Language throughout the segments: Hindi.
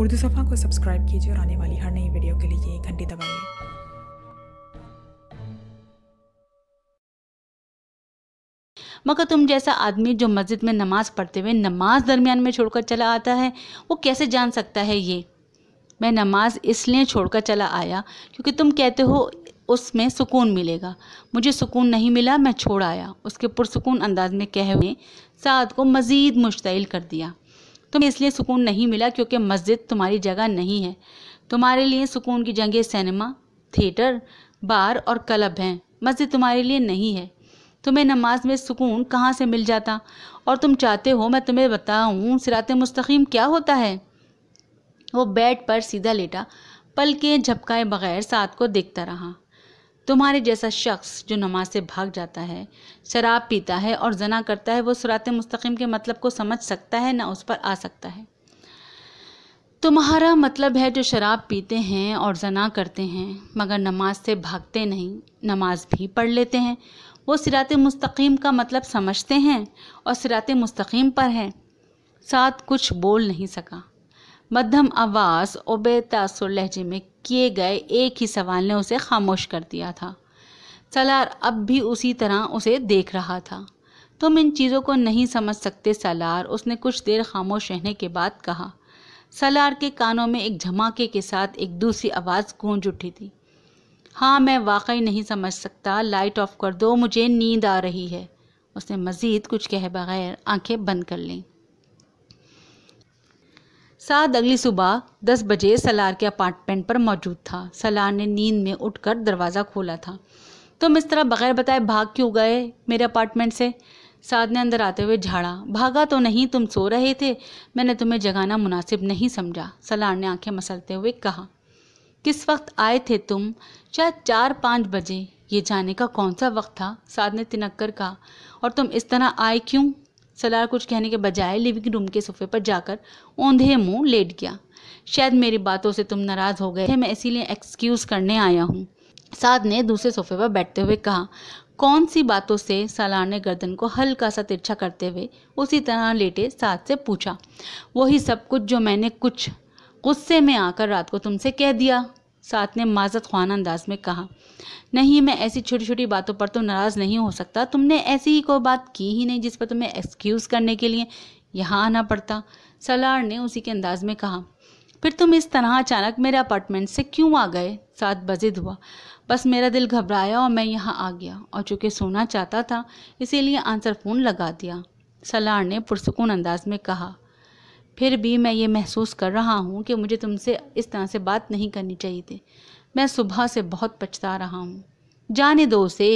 उर्दू सफ़ा को सब्सक्राइब कीजिए और आने वाली हर नई वीडियो के लिए घंटी दबाइए मगर तुम जैसा आदमी जो मस्जिद में नमाज़ पढ़ते हुए नमाज दरमियान में छोड़कर चला आता है वो कैसे जान सकता है ये मैं नमाज इसलिए छोड़कर चला आया क्योंकि तुम कहते हो उसमें सुकून मिलेगा मुझे सुकून नहीं मिला मैं छोड़ आया उसके पुरसकून अंदाज में कह हुए साद को मज़ीद मुश्तिल कर दिया तुम्हें तो इसलिए सुकून नहीं मिला क्योंकि मस्जिद तुम्हारी जगह नहीं है तुम्हारे लिए सुकून की जगह सिनेमा थिएटर बार और क्लब हैं मस्जिद तुम्हारे लिए नहीं है तुम्हें नमाज में सुकून कहाँ से मिल जाता और तुम चाहते हो मैं तुम्हें बताऊँ सिरात मुस्तकीम क्या होता है वो बेड पर सीधा लेटा पल के झपकाए बगैर साथ को देखता रहा तुम्हारे जैसा शख्स जो नमाज से भाग जाता है शराब पीता है और जना करता है वो सरात मुस्तकीम के मतलब को समझ सकता है ना उस पर आ सकता है तुम्हारा मतलब है जो शराब पीते हैं और जना करते हैं मगर नमाज से भागते नहीं नमाज भी पढ़ लेते हैं वो सिरात मुस्तकीम का मतलब समझते हैं और सिरात मुस्तकीम पर हैं साथ कुछ बोल नहीं सका मध्यम आवाज़ ओबे तासुर लहजे में किए गए एक ही सवाल ने उसे खामोश कर दिया था सलार अब भी उसी तरह उसे देख रहा था तुम इन चीज़ों को नहीं समझ सकते सलार उसने कुछ देर खामोश रहने के बाद कहा सलार के कानों में एक झमाके के साथ एक दूसरी आवाज़ गूंज उठी थी हाँ मैं वाकई नहीं समझ सकता लाइट ऑफ कर दो मुझे नींद आ रही है उसने मज़ीद कुछ कहे बगैर आंखें बंद कर लीं साद अगली सुबह दस बजे सलार के अपार्टमेंट पर मौजूद था सलार ने नींद में उठकर दरवाज़ा खोला था तुम तो इस तरह बगैर बताए भाग क्यों गए मेरे अपार्टमेंट से साद ने अंदर आते हुए झाड़ा भागा तो नहीं तुम सो रहे थे मैंने तुम्हें जगाना मुनासिब नहीं समझा सलार ने आंखें मसलते हुए कहा किस वक्त आए थे तुम शायद चार पाँच बजे ये जाने का कौन सा वक्त था साद ने तिनक कर कहा और तुम इस तरह आए क्यों सरदार कुछ कहने के बजाय लिविंग रूम के सोफे पर जाकर औंधे मुंह लेट गया शायद मेरी बातों से तुम नाराज़ हो गए मैं इसीलिए एक्सक्यूज़ करने आया हूँ साध ने दूसरे सोफे पर बैठते हुए कहा कौन सी बातों से सालार ने गर्दन को हल्का सा तिरछा करते हुए उसी तरह लेटे साथ से पूछा वही सब कुछ जो मैंने कुछ गुस्से में आकर रात को तुमसे कह दिया साथ ने माजत खान अंदाज में कहा नहीं मैं ऐसी छोटी छोटी बातों पर तो नाराज़ नहीं हो सकता तुमने ऐसी ही कोई बात की ही नहीं जिस पर तुम्हें एक्सक्यूज़ करने के लिए यहाँ आना पड़ता सलार ने उसी के अंदाज में कहा फिर तुम इस तरह अचानक मेरे अपार्टमेंट से क्यों आ गए साथ बजिद हुआ बस मेरा दिल घबराया और मैं यहाँ आ गया और चूँकि सोना चाहता था इसीलिए आंसर फ़ोन लगा दिया सलार ने पुरसकून अंदाज में कहा फिर भी मैं ये महसूस कर रहा हूँ कि मुझे तुमसे इस तरह से बात नहीं करनी चाहिए थी मैं सुबह से बहुत पछता रहा हूँ जाने दो उसे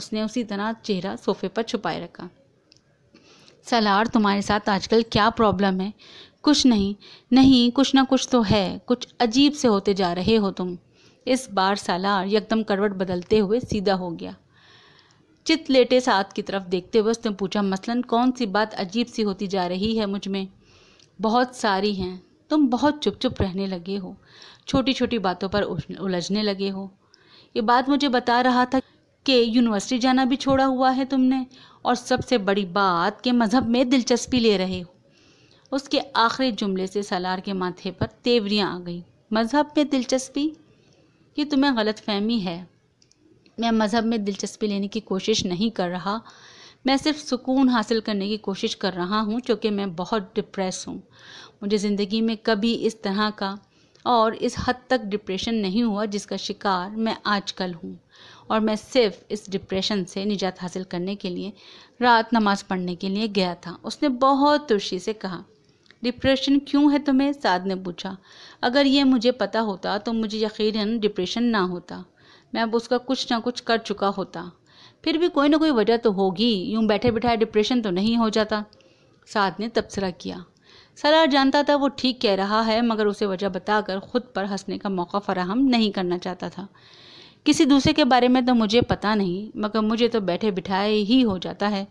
उसने उसी तरह चेहरा सोफे पर छुपाए रखा सलार तुम्हारे साथ आजकल क्या प्रॉब्लम है कुछ नहीं नहीं कुछ ना कुछ तो है कुछ अजीब से होते जा रहे हो तुम इस बार सलार एकदम करवट बदलते हुए सीधा हो गया चित लेटे साथ की तरफ देखते हुए उसने पूछा मसलन कौन सी बात अजीब सी होती जा रही है मुझ में बहुत सारी हैं तुम बहुत चुप चुप रहने लगे हो छोटी छोटी बातों पर उलझने लगे हो ये बात मुझे बता रहा था कि यूनिवर्सिटी जाना भी छोड़ा हुआ है तुमने और सबसे बड़ी बात कि मज़हब में दिलचस्पी ले रहे हो उसके आखिरी जुमले से सलार के माथे पर तेवरियाँ आ गई मज़हब में दिलचस्पी ये तुम्हें गलत फहमी है मैं मज़हब में दिलचस्पी लेने की कोशिश नहीं कर रहा मैं सिर्फ सुकून हासिल करने की कोशिश कर रहा हूँ क्योंकि मैं बहुत डिप्रेस हूँ मुझे ज़िंदगी में कभी इस तरह का और इस हद तक डिप्रेशन नहीं हुआ जिसका शिकार मैं आजकल हूँ और मैं सिर्फ इस डिप्रेशन से निजात हासिल करने के लिए रात नमाज़ पढ़ने के लिए गया था उसने बहुत तुरशी से कहा डिप्रेशन क्यों है तुम्हें साद ने पूछा अगर ये मुझे पता होता तो मुझे यकीन डिप्रेशन ना होता मैं अब उसका कुछ ना कुछ कर चुका होता फिर भी कोई ना कोई वजह तो होगी यूं बैठे बिठाए डिप्रेशन तो नहीं हो जाता साध ने तबसरा किया सरार जानता था वो ठीक कह रहा है मगर उसे वजह बताकर ख़ुद पर हंसने का मौका फराहम नहीं करना चाहता था किसी दूसरे के बारे में तो मुझे पता नहीं मगर मुझे तो बैठे बिठाए ही हो जाता है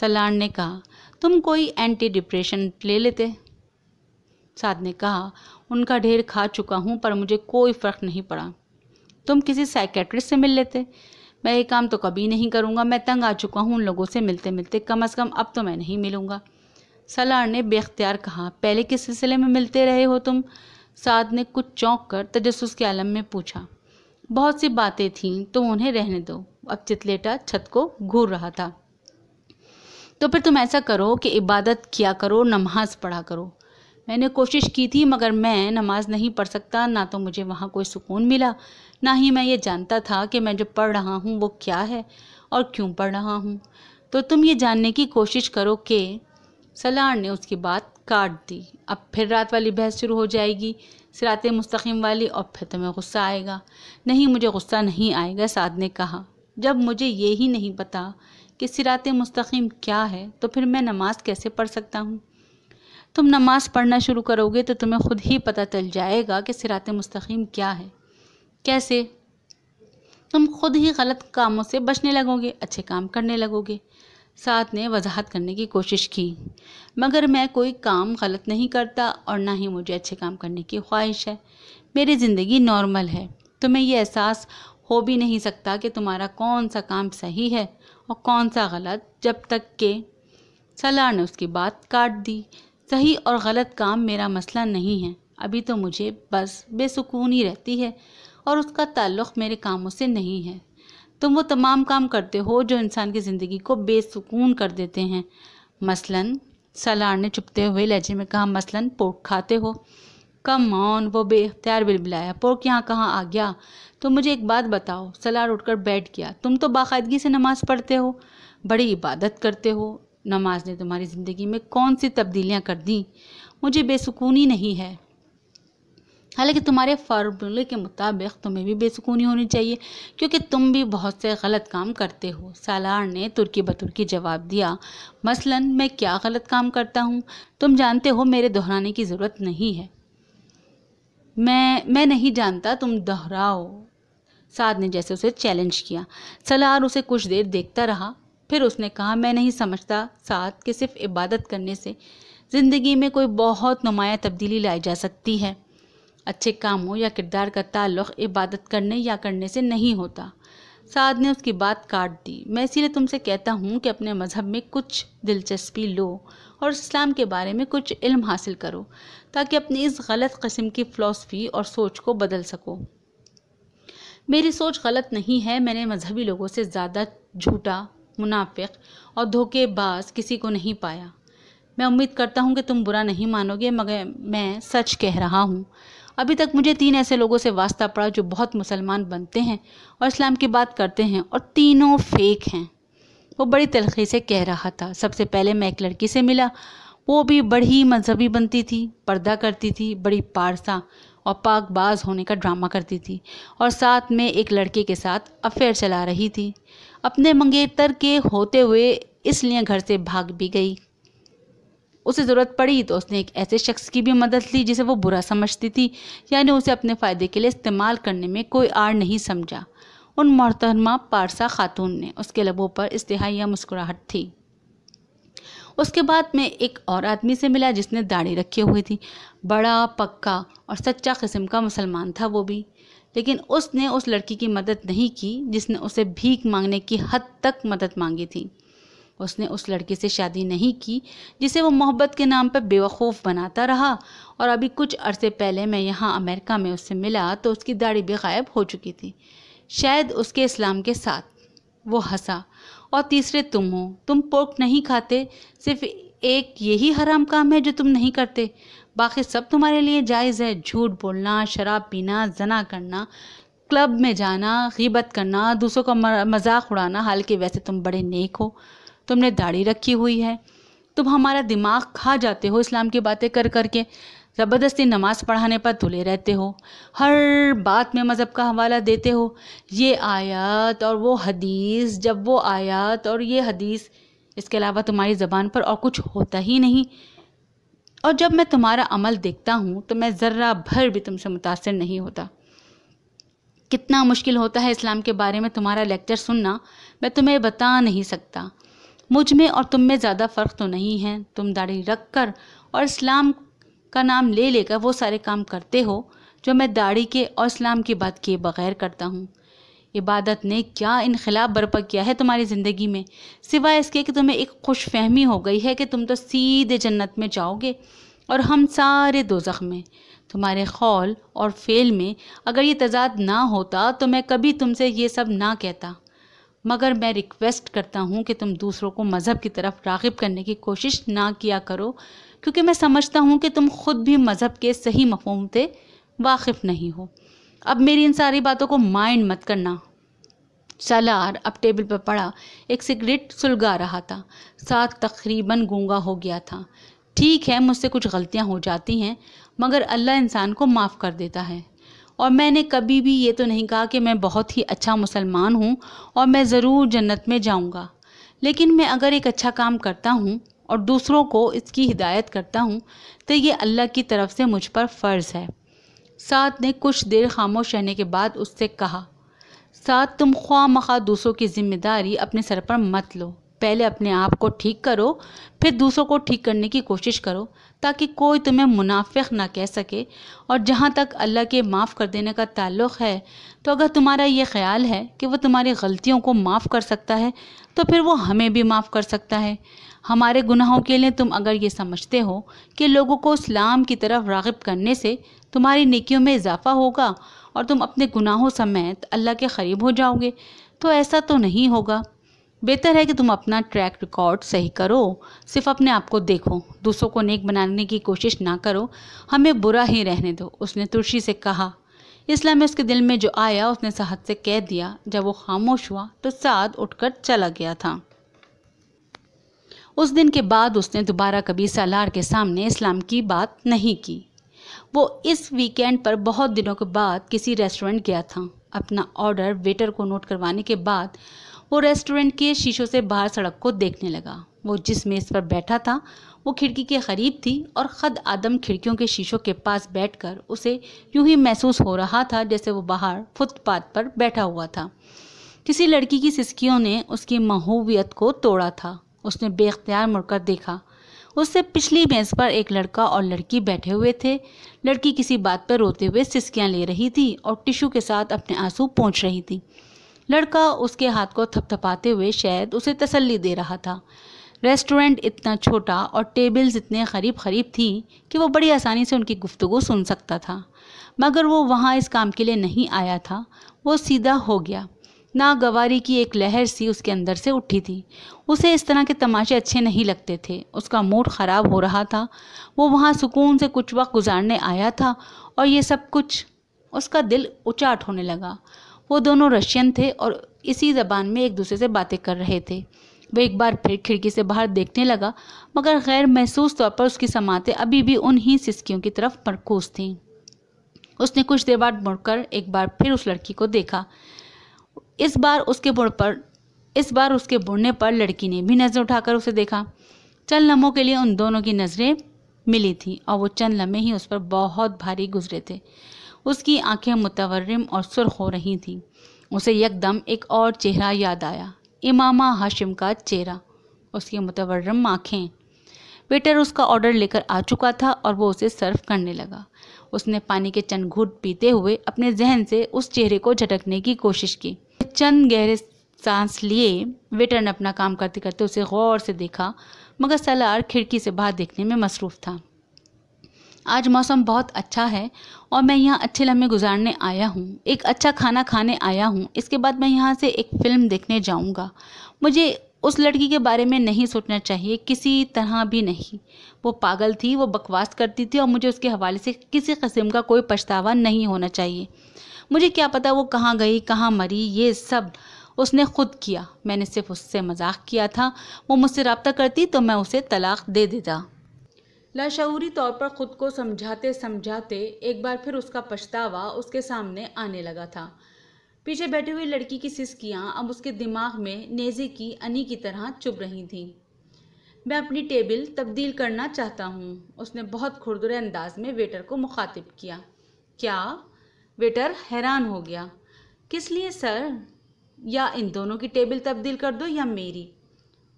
सलार ने कहा तुम कोई एंटी डिप्रेशन ले लेते साध ने कहा उनका ढेर खा चुका हूँ पर मुझे कोई फ़र्क नहीं पड़ा तुम किसी साइकेट्रिस्ट से मिल लेते मैं ये काम तो कभी नहीं करूँगा मैं तंग आ चुका हूँ उन लोगों से मिलते मिलते कम अज़ कम अब तो मैं नहीं मिलूँगा सलार ने बेख्तियार कहा पहले किस सिलसिले में मिलते रहे हो तुम साद ने कुछ चौंक कर तजस्स के आलम में पूछा बहुत सी बातें थीं तो उन्हें रहने दो अब चितलेटा छत को घूर रहा था तो फिर तुम ऐसा करो कि इबादत किया करो नमाज पढ़ा करो मैंने कोशिश की थी मगर मैं नमाज नहीं पढ़ सकता ना तो मुझे वहाँ कोई सुकून मिला ना ही मैं ये जानता था कि मैं जो पढ़ रहा हूँ वो क्या है और क्यों पढ़ रहा हूँ तो तुम ये जानने की कोशिश करो कि सलार ने उसकी बात काट दी अब फिर रात वाली बहस शुरू हो जाएगी सिरात मुस्तकीम वाली और फिर तुम्हें गुस्सा आएगा नहीं मुझे गुस्सा नहीं आएगा साद ने कहा जब मुझे ये ही नहीं पता कि सिरात मुस्तकीम क्या है तो फिर मैं नमाज़ कैसे पढ़ सकता हूँ तुम नमाज़ पढ़ना शुरू करोगे तो तुम्हें खुद ही पता चल जाएगा कि सिरात मुस्तकीम क्या है कैसे तुम खुद ही गलत कामों से बचने लगोगे अच्छे काम करने लगोगे साथ ने वजाहत करने की कोशिश की मगर मैं कोई काम गलत नहीं करता और ना ही मुझे अच्छे काम करने की ख्वाहिश है मेरी ज़िंदगी नॉर्मल है तुम्हें यह एहसास हो भी नहीं सकता कि तुम्हारा कौन सा काम सही है और कौन सा गलत जब तक के सलाह ने उसकी बात काट दी सही और गलत काम मेरा मसला नहीं है अभी तो मुझे बस बेसुकूनी रहती है और उसका ताल्लुक़ मेरे कामों से नहीं है तुम वो तमाम काम करते हो जो इंसान की ज़िंदगी को बेसकून कर देते हैं मसलन सलार ने चुपते हुए लहजे में कहा मसलन पोर्क खाते हो कम ऑन वो बेख्तियार बिलबिलाया पोर्क यहाँ कहाँ आ गया तो मुझे एक बात बताओ सलार उठकर बैठ गया तुम तो बाकायदगी से नमाज़ पढ़ते हो बड़ी इबादत करते हो नमाज ने तुम्हारी ज़िंदगी में कौन सी तब्दीलियाँ कर दी मुझे बेसकूनी नहीं है हालांकि तुम्हारे फार्मूले के मुताबिक तुम्हें भी बेसुकूनी होनी चाहिए क्योंकि तुम भी बहुत से गलत काम करते हो सालार ने तुर्की बतुर्की जवाब दिया मसलन मैं क्या गलत काम करता हूँ तुम जानते हो मेरे दोहराने की ज़रूरत नहीं है मैं मैं नहीं जानता तुम दोहराओ साद ने जैसे उसे चैलेंज किया सलार उसे कुछ देर देखता रहा फिर उसने कहा मैं नहीं समझता साद कि सिर्फ इबादत करने से ज़िंदगी में कोई बहुत नुमाया तब्दीली लाई जा सकती है अच्छे कामों या किरदार का ताल्लुक इबादत करने या करने से नहीं होता साद ने उसकी बात काट दी मैं इसीलिए तुमसे कहता हूँ कि अपने मज़हब में कुछ दिलचस्पी लो और इस्लाम के बारे में कुछ इल्म हासिल करो ताकि अपनी इस गलत कस्म की फ़िलासफ़ी और सोच को बदल सको मेरी सोच गलत नहीं है मैंने मजहबी लोगों से ज़्यादा झूठा मुनाफिक और धोखेबाज किसी को नहीं पाया मैं उम्मीद करता हूँ कि तुम बुरा नहीं मानोगे मगर मैं सच कह रहा हूँ अभी तक मुझे तीन ऐसे लोगों से वास्ता पड़ा जो बहुत मुसलमान बनते हैं और इस्लाम की बात करते हैं और तीनों फेक हैं वो बड़ी तलखी से कह रहा था सबसे पहले मैं एक लड़की से मिला वो भी बड़ी मजहबी बनती थी पर्दा करती थी बड़ी पारसा और पाकबाज होने का ड्रामा करती थी और साथ में एक लड़के के साथ अफेयर चला रही थी अपने मंगेतर के होते हुए इसलिए घर से भाग भी गई उसे ज़रूरत पड़ी तो उसने एक ऐसे शख्स की भी मदद ली जिसे वो बुरा समझती थी यानी उसे अपने फ़ायदे के लिए इस्तेमाल करने में कोई आड़ नहीं समझा उन मोहतरमा पारसा खातून ने उसके लबों पर या मुस्कुराहट थी उसके बाद मैं एक और आदमी से मिला जिसने दाढ़ी रखी हुई थी बड़ा पक्का और सच्चा किस्म का मुसलमान था वो भी लेकिन उसने उस लड़की की मदद नहीं की जिसने उसे भीख मांगने की हद तक मदद मांगी थी उसने उस लड़के से शादी नहीं की जिसे वो मोहब्बत के नाम पर बेवकूफ़ बनाता रहा और अभी कुछ अरसे पहले मैं यहाँ अमेरिका में उससे मिला तो उसकी दाढ़ी भी गायब हो चुकी थी शायद उसके इस्लाम के साथ वो हंसा और तीसरे तुम हो तुम पोर्क नहीं खाते सिर्फ एक यही हराम काम है जो तुम नहीं करते बाकी सब तुम्हारे लिए जायज़ है झूठ बोलना शराब पीना जना करना क्लब में जाना गिबत करना दूसरों का मजाक उड़ाना हालांकि वैसे तुम बड़े नेक हो तुमने दाढ़ी रखी हुई है तुम हमारा दिमाग खा जाते हो इस्लाम की बातें कर करके ज़बरदस्ती नमाज़ पढ़ाने पर तुले रहते हो हर बात में मज़हब का हवाला देते हो ये आयत और वो हदीस जब वो आयत और ये हदीस इसके अलावा तुम्हारी ज़बान पर और कुछ होता ही नहीं और जब मैं तुम्हारा अमल देखता हूँ तो मैं ज़र्रा भर भी तुमसे मुतासर नहीं होता कितना मुश्किल होता है इस्लाम के बारे में तुम्हारा लेक्चर सुनना मैं तुम्हें बता नहीं सकता मुझ में और तुम में ज़्यादा फ़र्क तो नहीं है तुम दाढ़ी रख कर और इस्लाम का नाम ले लेकर वो सारे काम करते हो जो मैं दाढ़ी के और इस्लाम की बात किए बगैर करता हूँ इबादत ने क्या इनखिलाब बर्पा किया है तुम्हारी ज़िंदगी में सिवाय इसके कि तुम्हें एक खुश फहमी हो गई है कि तुम तो सीधे जन्नत में जाओगे और हम सारे जख्म में तुम्हारे खौल और फेल में अगर ये तजाद ना होता तो मैं कभी तुमसे ये सब ना कहता मगर मैं रिक्वेस्ट करता हूँ कि तुम दूसरों को मज़हब की तरफ रागब करने की कोशिश ना किया करो क्योंकि मैं समझता हूँ कि तुम खुद भी मज़हब के सही मफहम से वाकिफ़ नहीं हो अब मेरी इन सारी बातों को माइंड मत करना सलार अब टेबल पर पड़ा एक सिगरेट सुलगा रहा था साथ तकरीबन गूंगा हो गया था ठीक है मुझसे कुछ गलतियां हो जाती हैं मगर अल्लाह इंसान को माफ़ कर देता है और मैंने कभी भी ये तो नहीं कहा कि मैं बहुत ही अच्छा मुसलमान हूँ और मैं ज़रूर जन्नत में जाऊँगा लेकिन मैं अगर एक अच्छा काम करता हूँ और दूसरों को इसकी हिदायत करता हूँ तो ये अल्लाह की तरफ से मुझ पर फ़र्ज़ है साथ ने कुछ देर खामोश रहने के बाद उससे कहा साथ तुम ख्वा मखा दूसरों की ज़िम्मेदारी अपने सर पर मत लो पहले अपने आप को ठीक करो फिर दूसरों को ठीक करने की कोशिश करो ताकि कोई तुम्हें मुनाफिक ना कह सके और जहाँ तक अल्लाह के माफ़ कर देने का ताल्लुक़ है तो अगर तुम्हारा ये ख्याल है कि वो तुम्हारी गलतियों को माफ़ कर सकता है तो फिर वो हमें भी माफ़ कर सकता है हमारे गुनाहों के लिए तुम अगर ये समझते हो कि लोगों को इस्लाम की तरफ रागब करने से तुम्हारी नेकियों में इजाफ़ा होगा और तुम अपने गुनाहों समेत अल्लाह के करीब हो जाओगे तो ऐसा तो नहीं होगा बेहतर है कि तुम अपना ट्रैक रिकॉर्ड सही करो सिर्फ अपने आप को देखो दूसरों को नेक बनाने की कोशिश ना करो हमें बुरा ही रहने दो उसने तुलसी से कहा इस्लाम में उसके दिल में जो आया उसने साहद से कह दिया जब वो खामोश हुआ तो साद उठकर चला गया था उस दिन के बाद उसने दोबारा कभी सलार के सामने इस्लाम की बात नहीं की वो इस वीकेंड पर बहुत दिनों के बाद किसी रेस्टोरेंट गया था अपना ऑर्डर वेटर को नोट करवाने के बाद वो रेस्टोरेंट के शीशों से बाहर सड़क को देखने लगा वो जिस मेज़ पर बैठा था वो खिड़की के करीब थी और ख़द आदम खिड़कियों के शीशों के पास बैठकर उसे यूं ही महसूस हो रहा था जैसे वो बाहर फुटपाथ पर बैठा हुआ था किसी लड़की की सिसकियों ने उसकी महूवियत को तोड़ा था उसने बेख्तियार मुड़कर देखा उससे पिछली मेज़ पर एक लड़का और लड़की बैठे हुए थे लड़की किसी बात पर रोते हुए सिसकियाँ ले रही थी और टिशू के साथ अपने आंसू पहुँच रही थी लड़का उसके हाथ को थपथपाते हुए शायद उसे तसल्ली दे रहा था रेस्टोरेंट इतना छोटा और टेबल्स इतने करीब करीब थी कि वो बड़ी आसानी से उनकी गुफ्तगु सुन सकता था मगर वो वहाँ इस काम के लिए नहीं आया था वो सीधा हो गया नागवारी की एक लहर सी उसके अंदर से उठी थी उसे इस तरह के तमाशे अच्छे नहीं लगते थे उसका मूड ख़राब हो रहा था वो वहाँ सुकून से कुछ वक्त गुजारने आया था और ये सब कुछ उसका दिल उचाट होने लगा वो दोनों रशियन थे और इसी ज़बान में एक दूसरे से बातें कर रहे थे वह एक बार फिर खिड़की से बाहर देखने लगा मगर गैर महसूस तौर पर उसकी समातें अभी भी उन्हीं सिस्कियों की तरफ मरकूज थीं उसने कुछ देर बाद मुड़कर एक बार फिर उस लड़की को देखा इस बार उसके बुढ़ पर इस बार उसके बुढ़ने पर लड़की ने भी नज़र उठाकर उसे देखा चंद लम्हों के लिए उन दोनों की नज़रें मिली थी और वो चंद लम्हे ही उस पर बहुत भारी गुजरे थे उसकी आंखें मुतवरम और सुर्ख हो रही थीं उसे यकदम एक और चेहरा याद आया इमामा हाशिम का चेहरा उसकी मुतवरम आँखें वेटर उसका ऑर्डर लेकर आ चुका था और वो उसे सर्व करने लगा उसने पानी के चंद घूट पीते हुए अपने जहन से उस चेहरे को झटकने की कोशिश की चंद गहरे सांस लिए वेटर ने अपना काम करते करते उसे गौर से देखा मगर सलार खिड़की से बाहर देखने में मसरूफ़ था आज मौसम बहुत अच्छा है और मैं यहाँ अच्छे लम्हे गुजारने आया हूँ एक अच्छा खाना खाने आया हूँ इसके बाद मैं यहाँ से एक फ़िल्म देखने जाऊँगा मुझे उस लड़की के बारे में नहीं सोचना चाहिए किसी तरह भी नहीं वो पागल थी वो बकवास करती थी और मुझे उसके हवाले से किसी कस्म का कोई पछतावा नहीं होना चाहिए मुझे क्या पता वो कहाँ गई कहाँ मरी ये सब उसने खुद किया मैंने सिर्फ उससे मजाक किया था वो मुझसे रबता करती तो मैं उसे तलाक दे देता लाशूरी तौर पर खुद को समझाते समझाते एक बार फिर उसका पछतावा उसके सामने आने लगा था पीछे बैठी हुई लड़की की सिसकियाँ अब उसके दिमाग में नेजे की अनी की तरह चुभ रही थीं मैं अपनी टेबल तब्दील करना चाहता हूँ उसने बहुत खुरदुरे अंदाज में वेटर को मुखातिब किया क्या वेटर हैरान हो गया किस लिए सर या इन दोनों की टेबल तब्दील कर दो या मेरी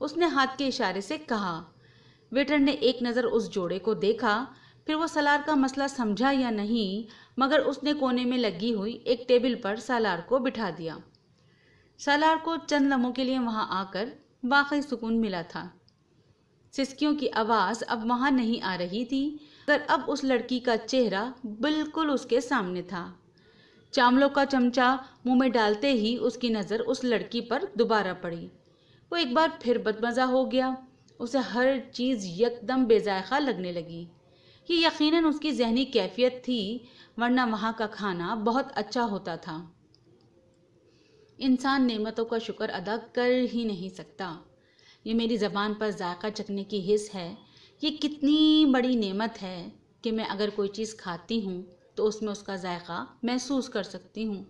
उसने हाथ के इशारे से कहा वेटर ने एक नज़र उस जोड़े को देखा फिर वो सलार का मसला समझा या नहीं मगर उसने कोने में लगी हुई एक टेबल पर सलार को बिठा दिया सलार को चंद लम्हों के लिए वहाँ आकर वाकई सुकून मिला था सिसकियों की आवाज़ अब वहाँ नहीं आ रही थी मगर अब उस लड़की का चेहरा बिल्कुल उसके सामने था चावलों का चमचा मुंह में डालते ही उसकी नज़र उस लड़की पर दोबारा पड़ी वो एक बार फिर बदमज़ा हो गया उसे हर चीज़ यकदम बेजायका लगने लगी ये यकीनन उसकी जहनी कैफियत थी वरना वहाँ का खाना बहुत अच्छा होता था इंसान नेमतों का शुक्र अदा कर ही नहीं सकता ये मेरी ज़बान पर जायका चखने की हिस्स है ये कितनी बड़ी नेमत है कि मैं अगर कोई चीज़ खाती हूँ तो उसमें उसका जायका महसूस कर सकती हूँ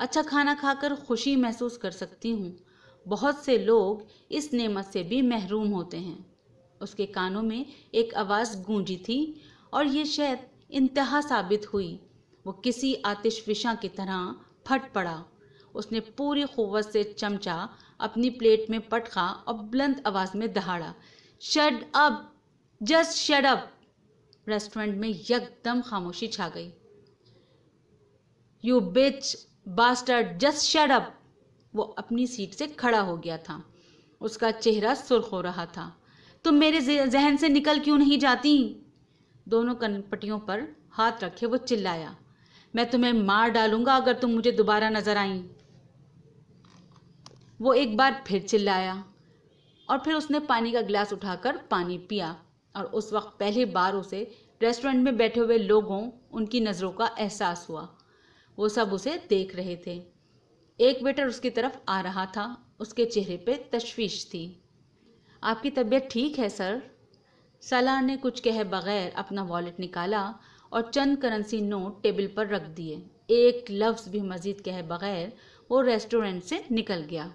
अच्छा खाना खाकर खुशी महसूस कर सकती हूँ बहुत से लोग इस नेमत से भी महरूम होते हैं उसके कानों में एक आवाज़ गूंजी थी और ये शायद इंतहा साबित हुई वो किसी आतिशफिशा की तरह फट पड़ा उसने पूरी खुवत से चमचा अपनी प्लेट में पटका और बुलंद आवाज़ में दहाड़ा shut up just shut up restaurant में यकदम खामोशी छा गई you bitch bastard just shut up वो अपनी सीट से खड़ा हो गया था उसका चेहरा सुर्ख हो रहा था तुम मेरे जहन से निकल क्यों नहीं जाती दोनों कनपटियों पर हाथ रखे वो चिल्लाया मैं तुम्हें मार डालूंगा अगर तुम मुझे दोबारा नजर आई वो एक बार फिर चिल्लाया और फिर उसने पानी का गिलास उठाकर पानी पिया और उस वक्त पहली बार उसे रेस्टोरेंट में बैठे हुए लोगों उनकी नज़रों का एहसास हुआ वो सब उसे देख रहे थे एक वेटर उसकी तरफ आ रहा था उसके चेहरे पे तशवीश थी आपकी तबीयत ठीक है सर सलार ने कुछ कहे बगैर अपना वॉलेट निकाला और चंद करेंसी नोट टेबल पर रख दिए एक लफ्ज़ भी मज़ीद कहे बगैर वो रेस्टोरेंट से निकल गया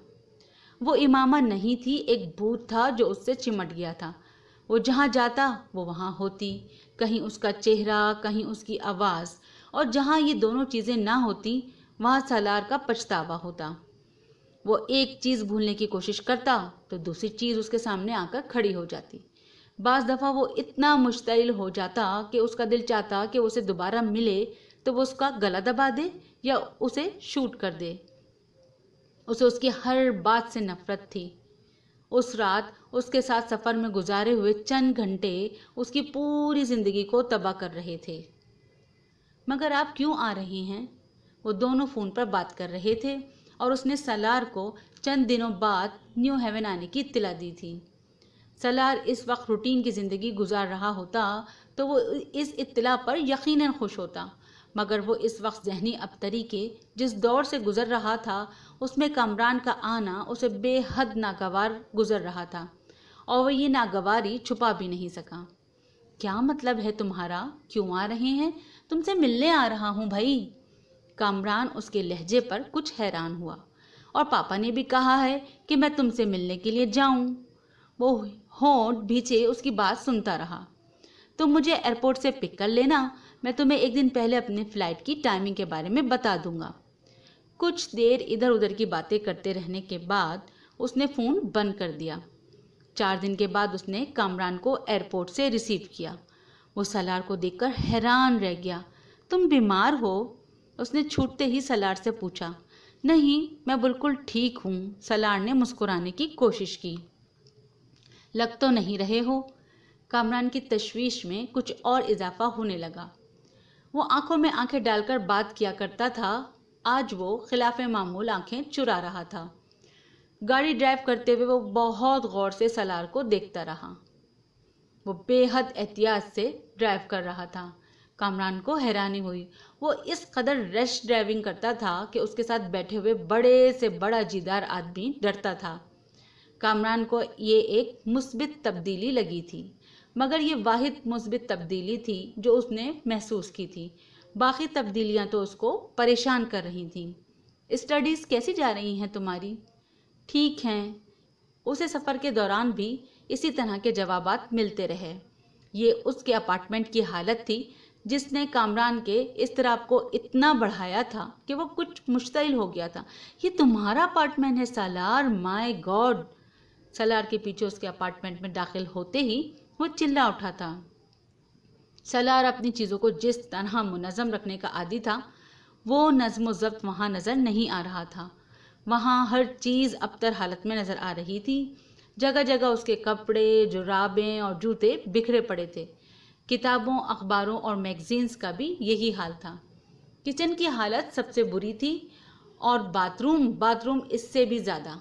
वो इमामा नहीं थी एक भूत था जो उससे चिमट गया था वो जहाँ जाता वो वहाँ होती कहीं उसका चेहरा कहीं उसकी आवाज़ और जहाँ ये दोनों चीज़ें ना होती वहाँ सालार का पछतावा होता वो एक चीज़ भूलने की कोशिश करता तो दूसरी चीज़ उसके सामने आकर खड़ी हो जाती बाज़ दफ़ा वो इतना मुश्तिल हो जाता कि उसका दिल चाहता कि उसे दोबारा मिले तो वो उसका गला दबा दे या उसे शूट कर दे उसे उसकी हर बात से नफरत थी उस रात उसके साथ सफ़र में गुजारे हुए चंद घंटे उसकी पूरी ज़िंदगी को तबाह कर रहे थे मगर आप क्यों आ रहे हैं वो दोनों फ़ोन पर बात कर रहे थे और उसने सलार को चंद दिनों बाद न्यू हेवन आने की इतला दी थी सलार इस वक्त रूटीन की ज़िंदगी गुजार रहा होता तो वो इस इतला पर यकीन खुश होता मगर वो इस वक्त जहनी अबतरी के जिस दौर से गुज़र रहा था उसमें कामरान का आना उसे बेहद नागवार गुज़र रहा था और वह ये नागवारी छुपा भी नहीं सका क्या मतलब है तुम्हारा क्यों आ रहे हैं तुमसे मिलने आ रहा हूँ भाई कामरान उसके लहजे पर कुछ हैरान हुआ और पापा ने भी कहा है कि मैं तुमसे मिलने के लिए जाऊं। वो होंठ भीचे उसकी बात सुनता रहा तुम मुझे एयरपोर्ट से पिक कर लेना मैं तुम्हें एक दिन पहले अपने फ़्लाइट की टाइमिंग के बारे में बता दूंगा कुछ देर इधर उधर की बातें करते रहने के बाद उसने फ़ोन बंद कर दिया चार दिन के बाद उसने कामरान को एयरपोर्ट से रिसीव किया वो सलार को देखकर हैरान रह गया तुम बीमार हो उसने छूटते ही सलार से पूछा नहीं मैं बिल्कुल ठीक हूँ सलार ने मुस्कुराने की कोशिश की लग तो नहीं रहे हो कामरान की तशवीश में कुछ और इजाफा होने लगा वो आंखों में आंखें डालकर बात किया करता था आज वो खिलाफ मामूल आंखें चुरा रहा था गाड़ी ड्राइव करते हुए वो बहुत गौर से सलार को देखता रहा वो बेहद एहतियात से ड्राइव कर रहा था कामरान को हैरानी हुई वो इस कदर रश ड्राइविंग करता था कि उसके साथ बैठे हुए बड़े से बड़ा जीदार आदमी डरता था कामरान को ये एक मुस्बित तब्दीली लगी थी मगर ये वाहिद मुस्बित तब्दीली थी जो उसने महसूस की थी बाकी तब्दीलियाँ तो उसको परेशान कर रही थीं स्टडीज़ कैसी जा रही हैं तुम्हारी ठीक हैं उसे सफ़र के दौरान भी इसी तरह के जवाब मिलते रहे ये उसके अपार्टमेंट की हालत थी जिसने कामरान के इस इसतराब को इतना बढ़ाया था कि वो कुछ मुश्तिल हो गया था ये तुम्हारा अपार्टमेंट है सालार माय गॉड सलार के पीछे उसके अपार्टमेंट में दाखिल होते ही वो चिल्ला उठा था सलार अपनी चीज़ों को जिस तरह मुनज़म रखने का आदि था वो नज़म ज़ब्त वहाँ नज़र नहीं आ रहा था वहाँ हर चीज़ अबतर हालत में नज़र आ रही थी जगह जगह उसके कपड़े जुराबें और जूते बिखरे पड़े थे किताबों अखबारों और मैगज़ीन्स का भी यही हाल था किचन की हालत सबसे बुरी थी और बाथरूम बाथरूम इससे भी ज़्यादा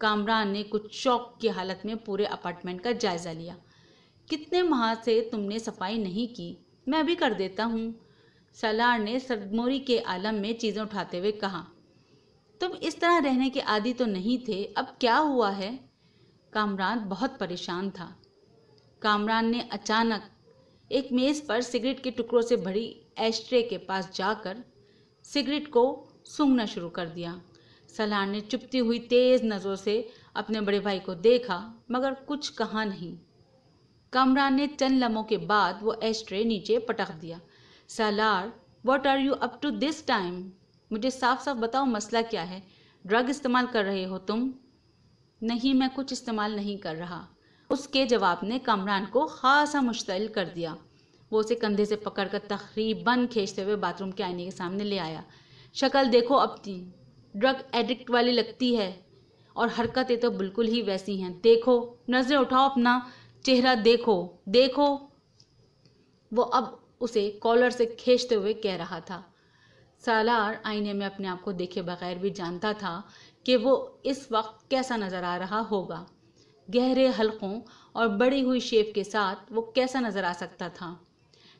कामरान ने कुछ शौक की हालत में पूरे अपार्टमेंट का जायज़ा लिया कितने माह से तुमने सफाई नहीं की मैं अभी कर देता हूँ सलार ने सरमोरी के आलम में चीज़ें उठाते हुए कहा तुम इस तरह रहने के आदि तो नहीं थे अब क्या हुआ है कामरान बहुत परेशान था कामरान ने अचानक एक मेज़ पर सिगरेट के टुकड़ों से भरी एस्ट्रे के पास जाकर सिगरेट को सूंघना शुरू कर दिया सलार ने चुपती हुई तेज़ नज़रों से अपने बड़े भाई को देखा मगर कुछ कहा नहीं कमरान ने चंद लम्हों के बाद वो एस्ट्रे नीचे पटक दिया Salar what are you up to this time मुझे साफ साफ बताओ मसला क्या है ड्रग इस्तेमाल कर रहे हो तुम नहीं मैं कुछ इस्तेमाल नहीं कर रहा उसके जवाब ने कामरान को खासा मुश्तल कर दिया वो उसे कंधे से पकड़कर तकरीबन खींचते हुए बाथरूम के आईने के सामने ले आया शक्ल देखो अपनी ड्रग एडिक्ट वाली लगती है और हरकतें तो बिल्कुल ही वैसी हैं देखो नज़रें उठाओ अपना चेहरा देखो देखो वो अब उसे कॉलर से खींचते हुए कह रहा था सालार आईने में अपने आप को देखे बगैर भी जानता था कि वो इस वक्त कैसा नज़र आ रहा होगा गहरे हलकों और बड़ी हुई शेप के साथ वो कैसा नज़र आ सकता था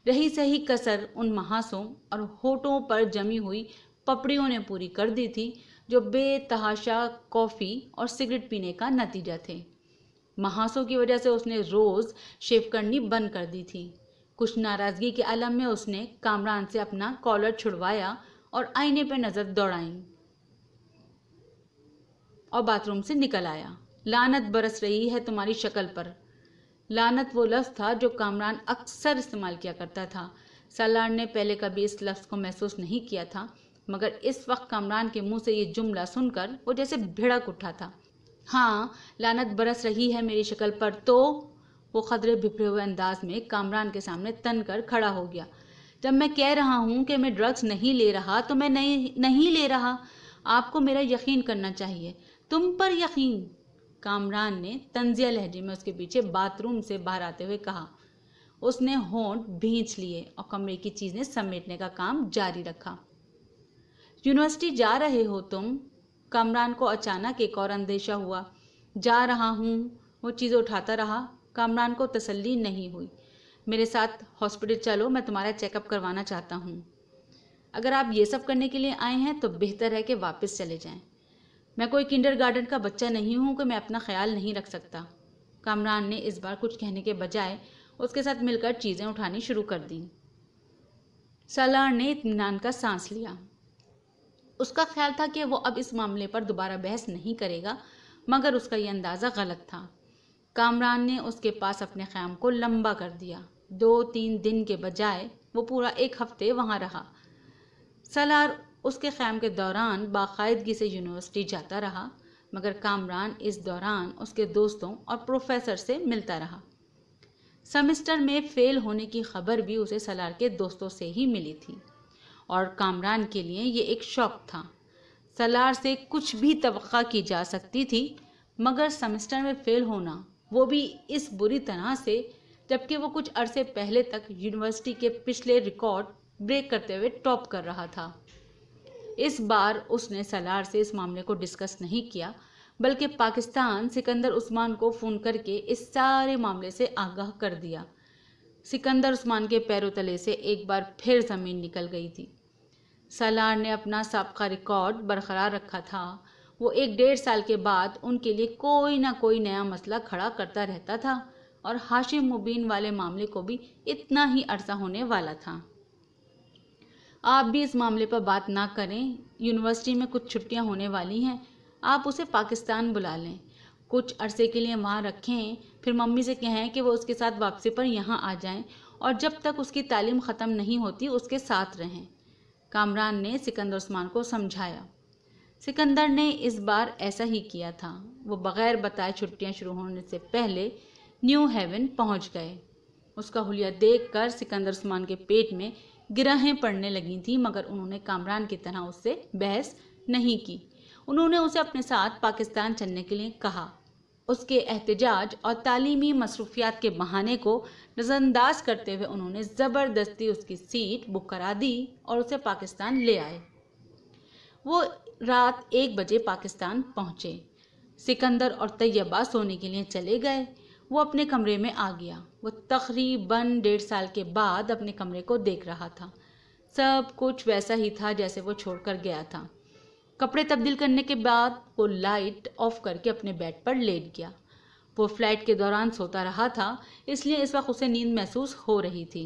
रही सही कसर उन महासों और होठों पर जमी हुई पपड़ियों ने पूरी कर दी थी जो बेतहाशा कॉफ़ी और सिगरेट पीने का नतीजा थे महासों की वजह से उसने रोज़ शेव करनी बंद कर दी थी कुछ नाराज़गी के आलम में उसने कामरान से अपना कॉलर छुड़वाया और आईने पर नज़र दौड़ाई और बाथरूम से निकल आया लानत बरस रही है तुम्हारी शक्ल पर लानत वो लफ्ज़ था जो कामरान अक्सर इस्तेमाल किया करता था सलार ने पहले कभी इस लफ्ज़ को महसूस नहीं किया था मगर इस वक्त कामरान के मुंह से ये जुमला सुनकर वो जैसे भिड़क उठा था हाँ लानत बरस रही है मेरी शक्ल पर तो वो खदरे बिफरे हुए अंदाज में कामरान के सामने तन कर खड़ा हो गया जब मैं कह रहा हूँ कि मैं ड्रग्स नहीं ले रहा तो मैं नहीं नहीं ले रहा आपको मेरा यकीन करना चाहिए तुम पर यकीन कामरान ने तंजिया लहजे में उसके पीछे बाथरूम से बाहर आते हुए कहा उसने होंठ भींच लिए और कमरे की चीज़ें समेटने का काम जारी रखा यूनिवर्सिटी जा रहे हो तुम कामरान को अचानक एक और अंदेशा हुआ जा रहा हूँ वो चीज़ें उठाता रहा कामरान को तसल्ली नहीं हुई मेरे साथ हॉस्पिटल चलो मैं तुम्हारा चेकअप करवाना चाहता हूँ अगर आप ये सब करने के लिए आए हैं तो बेहतर है कि वापस चले जाएं मैं कोई किंडर गार्डन का बच्चा नहीं हूँ कि मैं अपना ख्याल नहीं रख सकता कामरान ने इस बार कुछ कहने के बजाय उसके साथ मिलकर चीज़ें उठानी शुरू कर दी सलार ने इतमान का सांस लिया उसका ख्याल था कि वो अब इस मामले पर दोबारा बहस नहीं करेगा मगर उसका यह अंदाज़ा गलत था कामरान ने उसके पास अपने ख्याम को लंबा कर दिया दो तीन दिन के बजाय वो पूरा एक हफ्ते वहाँ रहा सलार उसके क्याम के दौरान बाकायदगी से यूनिवर्सिटी जाता रहा मगर कामरान इस दौरान उसके दोस्तों और प्रोफेसर से मिलता रहा सेमेस्टर में फ़ेल होने की खबर भी उसे सलार के दोस्तों से ही मिली थी और कामरान के लिए ये एक शौक था सलार से कुछ भी तवक़ा की जा सकती थी मगर सेमेस्टर में फ़ेल होना वो भी इस बुरी तरह से जबकि वो कुछ अरसे पहले तक यूनिवर्सिटी के पिछले रिकॉर्ड ब्रेक करते हुए टॉप कर रहा था इस बार उसने सलार से इस मामले को डिस्कस नहीं किया बल्कि पाकिस्तान सिकंदर उस्मान को फ़ोन करके इस सारे मामले से आगाह कर दिया सिकंदर उस्मान के पैरों तले से एक बार फिर ज़मीन निकल गई थी सलार ने अपना सबका रिकॉर्ड बरकरार रखा था वो एक डेढ़ साल के बाद उनके लिए कोई ना कोई नया मसला खड़ा करता रहता था और हाशिम मुबीन वाले मामले को भी इतना ही अरसा होने वाला था आप भी इस मामले पर बात ना करें यूनिवर्सिटी में कुछ छुट्टियां होने वाली हैं आप उसे पाकिस्तान बुला लें कुछ अरसे के लिए वहाँ रखें फिर मम्मी से कहें कि वो उसके साथ वापसी पर यहाँ आ जाएं और जब तक उसकी तालीम ख़त्म नहीं होती उसके साथ रहें कामरान ने सिकंदर उस्मान को समझाया सिकंदर ने इस बार ऐसा ही किया था वो बग़ैर बताए छुट्टियाँ शुरू होने से पहले न्यू हेवन पहुँच गए उसका हुलिया देख कर सिकंदर उस्मान के पेट में ग्रहें पड़ने लगी थी मगर उन्होंने कामरान की तरह उससे बहस नहीं की उन्होंने उसे अपने साथ पाकिस्तान चलने के लिए कहा उसके एहतजाज और तालीमी मसरूफियात के बहाने को नज़रअंदाज करते हुए उन्होंने ज़बरदस्ती उसकी सीट बुक करा दी और उसे पाकिस्तान ले आए वो रात एक बजे पाकिस्तान पहुँचे सिकंदर और तैयबा सोने के लिए चले गए वो अपने कमरे में आ गया वो तकरीबन डेढ़ साल के बाद अपने कमरे को देख रहा था सब कुछ वैसा ही था जैसे वो छोड़कर गया था कपड़े तब्दील करने के बाद वो लाइट ऑफ करके अपने बेड पर लेट गया वो फ्लाइट के दौरान सोता रहा था इसलिए इस वक्त उसे नींद महसूस हो रही थी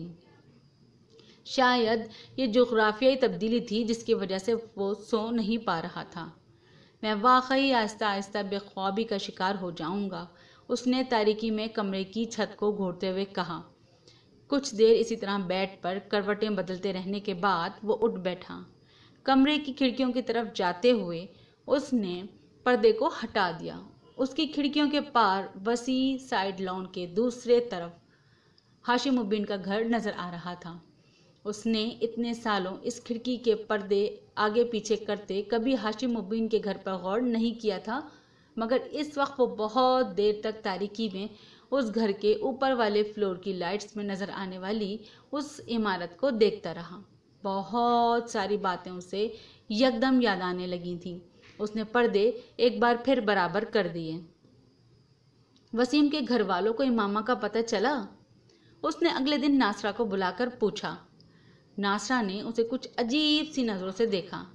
शायद ये जोग्राफियाई तब्दीली थी जिसकी वजह से वो सो नहीं पा रहा था मैं वाकई आहिस्ता आहिस्ता बेख्वाबी का शिकार हो जाऊंगा उसने तारीकी में कमरे की छत को घोरते हुए कहा कुछ देर इसी तरह बेड पर करवटें बदलते रहने के बाद वो उठ बैठा कमरे की खिड़कियों की तरफ जाते हुए उसने पर्दे को हटा दिया उसकी खिड़कियों के पार वसी साइड लॉन के दूसरे तरफ हाशिमुद्दीन का घर नज़र आ रहा था उसने इतने सालों इस खिड़की के पर्दे आगे पीछे करते कभी हाशिमुद्दीन के घर पर गौर नहीं किया था मगर इस वक्त वो बहुत देर तक तारीकी में उस घर के ऊपर वाले फ्लोर की लाइट्स में नज़र आने वाली उस इमारत को देखता रहा बहुत सारी बातें उसे यकदम याद आने लगी थी उसने पर्दे एक बार फिर बराबर कर दिए वसीम के घर वालों को इमामा का पता चला उसने अगले दिन नासरा को बुलाकर पूछा नासरा ने उसे कुछ अजीब सी नज़रों से देखा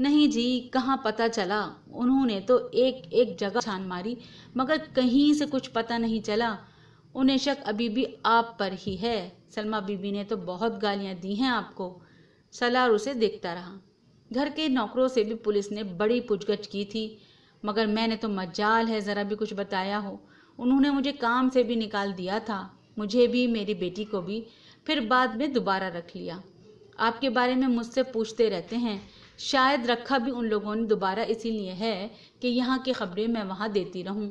नहीं जी कहाँ पता चला उन्होंने तो एक एक जगह छान मारी मगर कहीं से कुछ पता नहीं चला उन्हें शक अभी भी आप पर ही है सलमा बीबी ने तो बहुत गालियाँ दी हैं आपको सलार उसे देखता रहा घर के नौकरों से भी पुलिस ने बड़ी पूछगछ की थी मगर मैंने तो मजाल है ज़रा भी कुछ बताया हो उन्होंने मुझे काम से भी निकाल दिया था मुझे भी मेरी बेटी को भी फिर बाद में दोबारा रख लिया आपके बारे में मुझसे पूछते रहते हैं शायद रखा भी उन लोगों ने दोबारा इसीलिए है कि यहाँ की खबरें मैं वहाँ देती रहूँ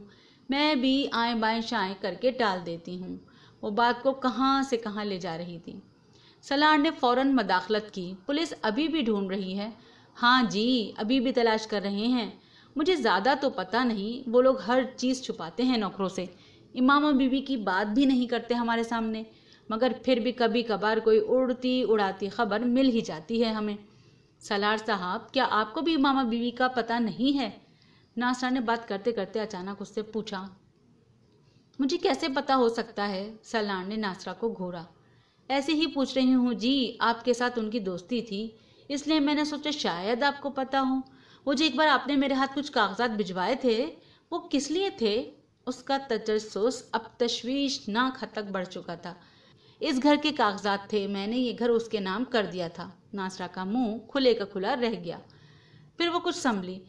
मैं भी आए बाएँ शाएँ करके टाल देती हूँ वो बात को कहाँ से कहाँ ले जा रही थी सलार ने फौरन मदाखलत की पुलिस अभी भी ढूंढ रही है हाँ जी अभी भी तलाश कर रहे हैं मुझे ज़्यादा तो पता नहीं वो लोग हर चीज़ छुपाते हैं नौकरों से और बीबी की बात भी नहीं करते हमारे सामने मगर फिर भी कभी कभार कोई उड़ती उड़ाती खबर मिल ही जाती है हमें सलार साहब क्या आपको भी मामा बीवी का पता नहीं है नासरा ने बात करते करते अचानक उससे पूछा मुझे कैसे पता हो सकता है सलार ने नासरा को घोरा ऐसे ही पूछ रही हूँ जी आपके साथ उनकी दोस्ती थी इसलिए मैंने सोचा शायद आपको पता हो मुझे एक बार आपने मेरे हाथ कुछ कागजात भिजवाए थे वो किस लिए थे उसका तजस अब तशवीशनाक हद तक बढ़ चुका था इस घर के कागजात थे मैंने ये घर उसके नाम कर दिया था नासरा का मुंह खुले का खुला रह गया फिर वो कुछ संभली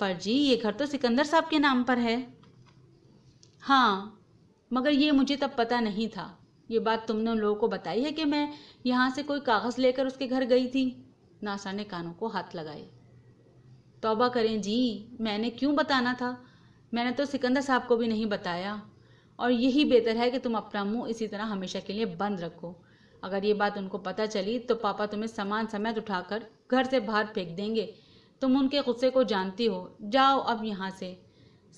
पर जी ये घर तो सिकंदर साहब के नाम पर है हाँ मगर ये मुझे तब पता नहीं था ये बात तुमने उन लोगों को बताई है कि मैं यहाँ से कोई कागज़ लेकर उसके घर गई थी नासा ने कानों को हाथ लगाए तौबा करें जी मैंने क्यों बताना था मैंने तो सिकंदर साहब को भी नहीं बताया और यही बेहतर है कि तुम अपना मुंह इसी तरह हमेशा के लिए बंद रखो अगर ये बात उनको पता चली तो पापा तुम्हें सामान समेत उठाकर घर से बाहर फेंक देंगे तुम उनके गुस्से को जानती हो जाओ अब यहाँ से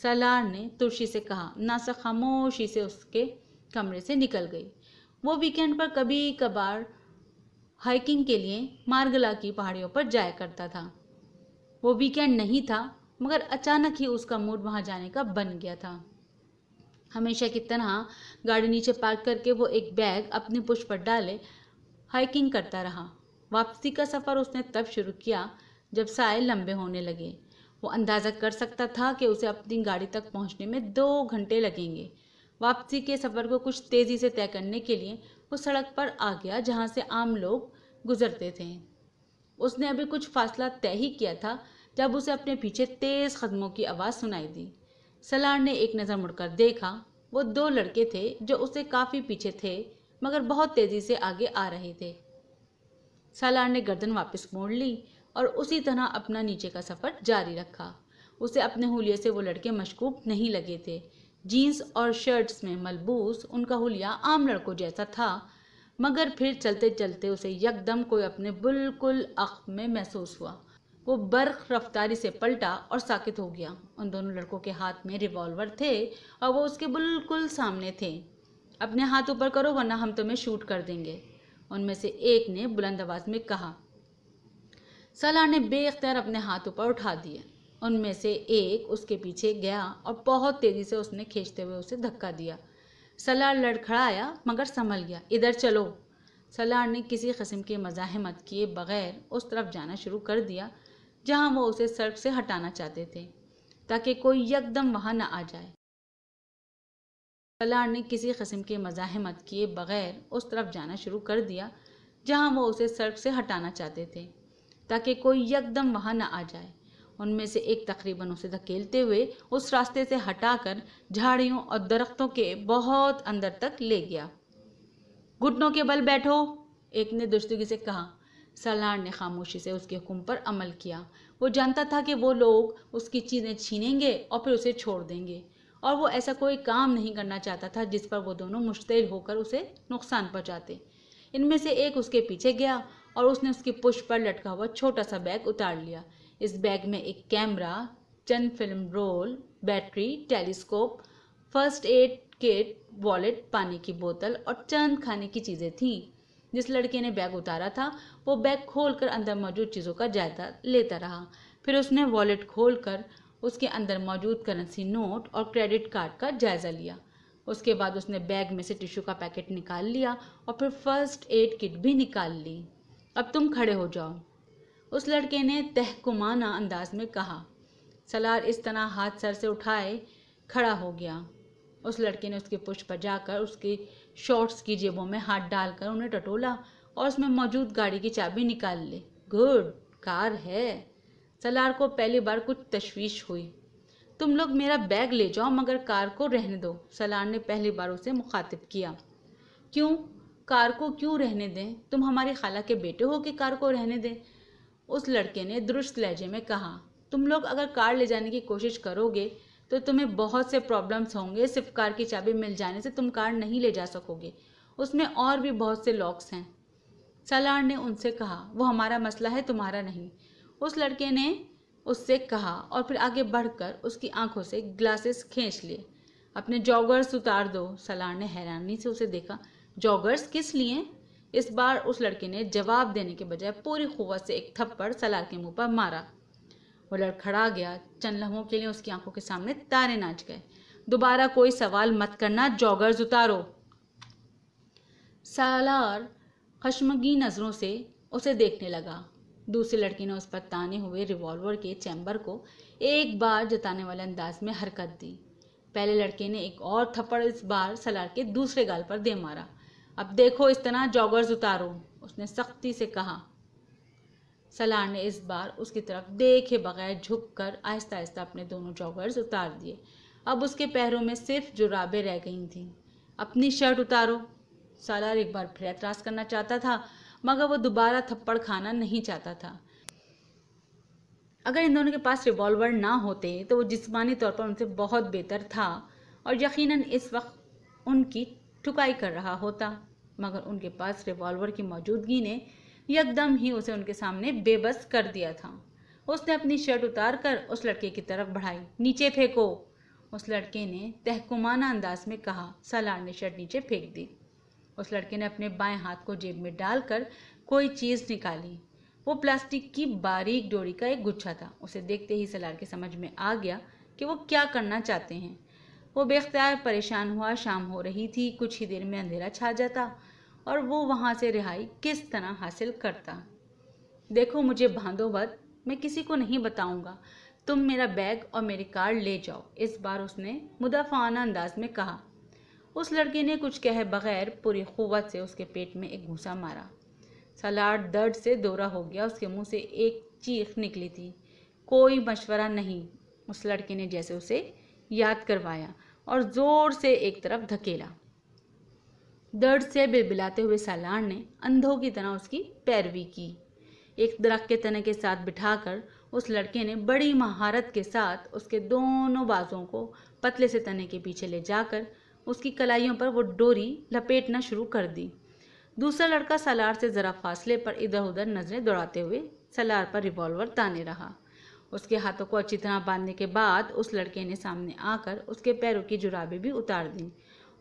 सलार ने तुर्शी से कहा सा खामोशी से उसके कमरे से निकल गई वो वीकेंड पर कभी कभार हाइकिंग के लिए मार्गला की पहाड़ियों पर जाया करता था वो वीकेंड नहीं था मगर अचानक ही उसका मूड वहाँ जाने का बन गया था हमेशा की तरह गाड़ी नीचे पार्क करके वो एक बैग अपने पुश पर डाले हाइकिंग करता रहा वापसी का सफ़र उसने तब शुरू किया जब साय लंबे होने लगे वो अंदाज़ा कर सकता था कि उसे अपनी गाड़ी तक पहुंचने में दो घंटे लगेंगे वापसी के सफ़र को कुछ तेज़ी से तय करने के लिए वो सड़क पर आ गया जहाँ से आम लोग गुजरते थे उसने अभी कुछ फासला तय ही किया था जब उसे अपने पीछे तेज़ कदमों की आवाज़ सुनाई दी सलार ने एक नज़र मुड़कर देखा वो दो लड़के थे जो उसे काफ़ी पीछे थे मगर बहुत तेज़ी से आगे आ रहे थे सलार ने गर्दन वापस मोड़ ली और उसी तरह अपना नीचे का सफ़र जारी रखा उसे अपने हुलिये से वो लड़के मशकूक नहीं लगे थे जीन्स और शर्ट्स में मलबूस उनका हुलिया आम लड़कों जैसा था मगर फिर चलते चलते उसे यकदम कोई अपने बिल्कुल अख में महसूस हुआ वो बर्फ़ रफ्तारी से पलटा और साकित हो गया उन दोनों लड़कों के हाथ में रिवॉल्वर थे और वो उसके बिल्कुल सामने थे अपने हाथ ऊपर करो वरना हम तुम्हें शूट कर देंगे उनमें से एक ने बुलंद आवाज़ में कहा सलाह ने बेख्तियार अपने हाथ ऊपर उठा दिए उनमें से एक उसके पीछे गया और बहुत तेज़ी से उसने खींचते हुए उसे धक्का दिया सलार लड़खड़ाया मगर संभल गया इधर चलो सलार ने किसी कस्म की मजाहमत किए बगैर उस तरफ जाना शुरू कर दिया जहां वो उसे सर्प से हटाना चाहते थे ताकि कोई यकदम वहां न आ जाए कलार ने किसी कस्म के मजाहमत किए बगैर उस तरफ जाना शुरू कर दिया जहां वो उसे सर्प से हटाना चाहते थे ताकि कोई यकदम वहां न आ जाए उनमें से एक तकरीबन उसे धकेलते हुए उस रास्ते से हटाकर झाड़ियों और दरख्तों के बहुत अंदर तक ले गया घुटनों के बल बैठो एक ने दुश्तगी से कहा सलार ने खामोशी से उसके हुक्म पर अमल किया वो जानता था कि वो लोग उसकी चीज़ें छीनेंगे और फिर उसे छोड़ देंगे और वो ऐसा कोई काम नहीं करना चाहता था जिस पर वो दोनों मुश्तिल होकर उसे नुकसान पहुँचाते इनमें से एक उसके पीछे गया और उसने उसकी पुष्प पर लटका हुआ छोटा सा बैग उतार लिया इस बैग में एक कैमरा चंद film roll battery telescope first aid kit wallet पानी की बोतल और चंद खाने की चीज़ें थीं जिस लड़के ने बैग उतारा था वो बैग खोल कर अंदर मौजूद चीज़ों का जायजा लेता रहा फिर उसने वॉलेट खोल कर उसके अंदर मौजूद करेंसी नोट और क्रेडिट कार्ड का जायज़ा लिया उसके बाद उसने बैग में से टिश्यू का पैकेट निकाल लिया और फिर फर्स्ट एड किट भी निकाल ली अब तुम खड़े हो जाओ उस लड़के ने तहकुमाना अंदाज में कहा सलार इस तरह हाथ सर से उठाए खड़ा हो गया उस लड़के ने उसकी पुष्ट पर जाकर उसकी शॉर्ट्स की जेबों में हाथ डालकर उन्हें टटोला और उसमें मौजूद गाड़ी की चाबी निकाल ली गुड कार है सलार को पहली बार कुछ तशवीश हुई तुम लोग मेरा बैग ले जाओ मगर कार को रहने दो सलार ने पहली बार उसे मुखातिब किया क्यों कार को क्यों रहने दें तुम हमारे खाला के बेटे हो कि कार को रहने दें उस लड़के ने दुरुस्त लहजे में कहा तुम लोग अगर कार ले जाने की कोशिश करोगे तो तुम्हें बहुत से प्रॉब्लम्स होंगे सिर्फ कार की चाबी मिल जाने से तुम कार नहीं ले जा सकोगे उसमें और भी बहुत से लॉक्स हैं सलार ने उनसे कहा वो हमारा मसला है तुम्हारा नहीं उस लड़के ने उससे कहा और फिर आगे बढ़कर उसकी आंखों से ग्लासेस खींच लिए अपने जॉगर्स उतार दो सलार ने हैरानी से उसे देखा जॉगर्स किस लिए इस बार उस लड़के ने जवाब देने के बजाय पूरी खुवत से एक थप्पड़ सलार के मुंह पर मारा वो लड़खड़ा गया चंद लम्हों के लिए उसकी आंखों के सामने तारे नाच गए दोबारा कोई सवाल मत करना जॉगर्स उतारो सालार खशमगी नज़रों से उसे देखने लगा दूसरी लड़की ने उस पर ताने हुए रिवॉल्वर के चैम्बर को एक बार जताने वाले अंदाज में हरकत दी पहले लड़के ने एक और थप्पड़ इस बार सलार के दूसरे गाल पर दे मारा अब देखो इस तरह जॉगर्स उतारो उसने सख्ती से कहा सलार ने इस बार उसकी तरफ देखे बगैर झुककर आहिस्ता आहिस्ता अपने दोनों जॉगर्स उतार दिए अब उसके पैरों में सिर्फ जुराबे रह गई थीं अपनी शर्ट उतारो सालार एक बार फिर एतराज़ करना चाहता था मगर वो दोबारा थप्पड़ खाना नहीं चाहता था अगर इन दोनों के पास रिवॉल्वर ना होते तो वो जिस्मानी तौर पर उनसे बहुत बेहतर था और यकीनन इस वक्त उनकी ठुकाई कर रहा होता मगर उनके पास रिवॉल्वर की मौजूदगी ने यकदम ही उसे उनके सामने बेबस कर दिया था उसने अपनी शर्ट उतार कर उस लड़के की तरफ बढ़ाई नीचे फेंको उस लड़के ने तहकुमाना अंदाज में कहा सलार ने शर्ट नीचे फेंक दी उस लड़के ने अपने बाएं हाथ को जेब में डालकर कोई चीज़ निकाली वो प्लास्टिक की बारीक डोरी का एक गुच्छा था उसे देखते ही सलार के समझ में आ गया कि वो क्या करना चाहते हैं वो बेख्तियार परेशान हुआ शाम हो रही थी कुछ ही देर में अंधेरा छा जाता और वो वहाँ से रिहाई किस तरह हासिल करता देखो मुझे भांधो बद मैं किसी को नहीं बताऊँगा तुम मेरा बैग और मेरी कार ले जाओ इस बार उसने मुदाफ़ाना अंदाज में कहा उस लड़के ने कुछ कहे बगैर पूरी क़ुत से उसके पेट में एक घूसा मारा सलाड दर्द से दौरा हो गया उसके मुंह से एक चीख निकली थी कोई मशवरा नहीं उस लड़के ने जैसे उसे याद करवाया और ज़ोर से एक तरफ धकेला दर्द से बिलबिलाते हुए सालार ने अंधों की तरह उसकी पैरवी की एक दरख्त के तने के साथ बिठाकर उस लड़के ने बड़ी महारत के साथ उसके दोनों बाजों को पतले से तने के पीछे ले जाकर उसकी कलाइयों पर वो डोरी लपेटना शुरू कर दी दूसरा लड़का सलार से ज़रा फासले पर इधर उधर नज़रें दौड़ाते हुए सलार पर रिवॉल्वर ताने रहा उसके हाथों को अच्छी तरह बांधने के बाद उस लड़के ने सामने आकर उसके पैरों की जुराबें भी उतार दीं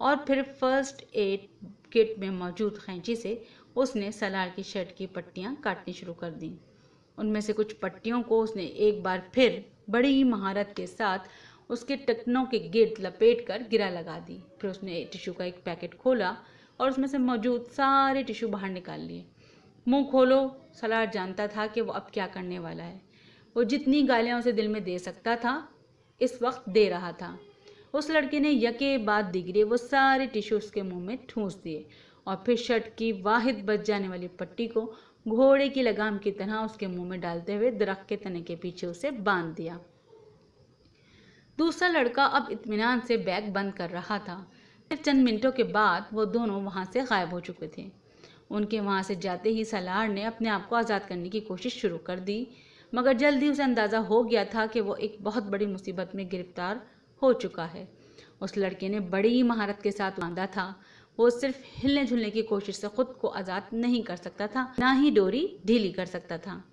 और फिर फर्स्ट एड किट में मौजूद खैंची से उसने सलार की शर्ट की पट्टियाँ काटनी शुरू कर दी उनमें से कुछ पट्टियों को उसने एक बार फिर बड़ी ही महारत के साथ उसके टकनों के गिर्द लपेट कर गिरा लगा दी फिर उसने टिशू का एक पैकेट खोला और उसमें से मौजूद सारे टिशू बाहर निकाल लिए मुंह खोलो सलार जानता था कि वो अब क्या करने वाला है वो जितनी गालियाँ उसे दिल में दे सकता था इस वक्त दे रहा था उस लड़के ने यके बाद दिगरे वो सारे टिश्यू उसके मुंह में ठूंस दिए और फिर शर्ट की वाहिद बच जाने वाली पट्टी को घोड़े की लगाम की तरह उसके मुंह में डालते हुए दरख्त के तने के पीछे उसे बांध दिया दूसरा लड़का अब इतमान से बैग बंद कर रहा था फिर चंद मिनटों के बाद वो दोनों वहाँ से गायब हो चुके थे उनके वहाँ से जाते ही सलार ने अपने आप को आज़ाद करने की कोशिश शुरू कर दी मगर जल्द ही उसे अंदाज़ा हो गया था कि वो एक बहुत बड़ी मुसीबत में गिरफ्तार हो चुका है उस लड़के ने बड़ी ही महारत के साथ बांधा था वो सिर्फ हिलने झुलने की कोशिश से खुद को आज़ाद नहीं कर सकता था ना ही डोरी ढीली कर सकता था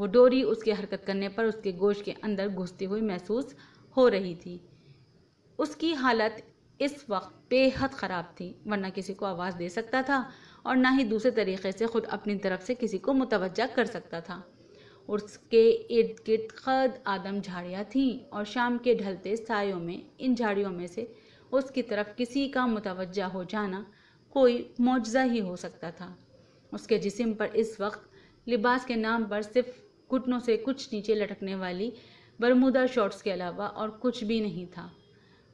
वो डोरी उसके हरकत करने पर उसके गोश के अंदर घुसती हुई महसूस हो रही थी उसकी हालत इस वक्त बेहद ख़राब थी वरना किसी को आवाज़ दे सकता था और ना ही दूसरे तरीके से खुद अपनी तरफ से किसी को मुतवजा कर सकता था उसके इर्द गिर्द खद आदम झाड़ियाँ थीं और शाम के ढलते सायों में इन झाड़ियों में से उसकी तरफ किसी का मुतवजह हो जाना कोई मुआजा ही हो सकता था उसके जिस्म पर इस वक्त लिबास के नाम पर सिर्फ घुटनों से कुछ नीचे लटकने वाली बरमुदा शॉर्ट्स के अलावा और कुछ भी नहीं था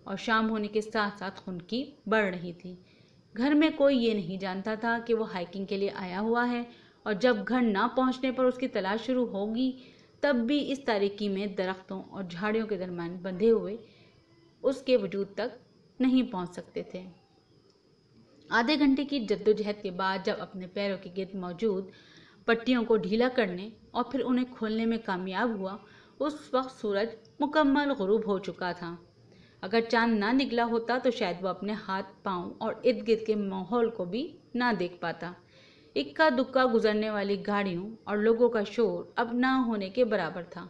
और शाम होने के साथ साथ खुनकी बढ़ रही थी घर में कोई ये नहीं जानता था कि वो हाइकिंग के लिए आया हुआ है और जब घर ना पहुंचने पर उसकी तलाश शुरू होगी तब भी इस तारीकी में दरख्तों और झाड़ियों के दरमियान बंधे हुए उसके वजूद तक नहीं पहुंच सकते थे आधे घंटे की जद्दोजहद के बाद जब अपने पैरों के गिरद मौजूद पट्टियों को ढीला करने और फिर उन्हें खोलने में कामयाब हुआ उस वक्त सूरज मुकम्मल गरूब हो चुका था अगर चांद ना निकला होता तो शायद वह अपने हाथ पांव और इर्द गिर्द के माहौल को भी ना देख पाता इक्का दुक्का गुजरने वाली गाड़ियों और लोगों का शोर अब ना होने के बराबर था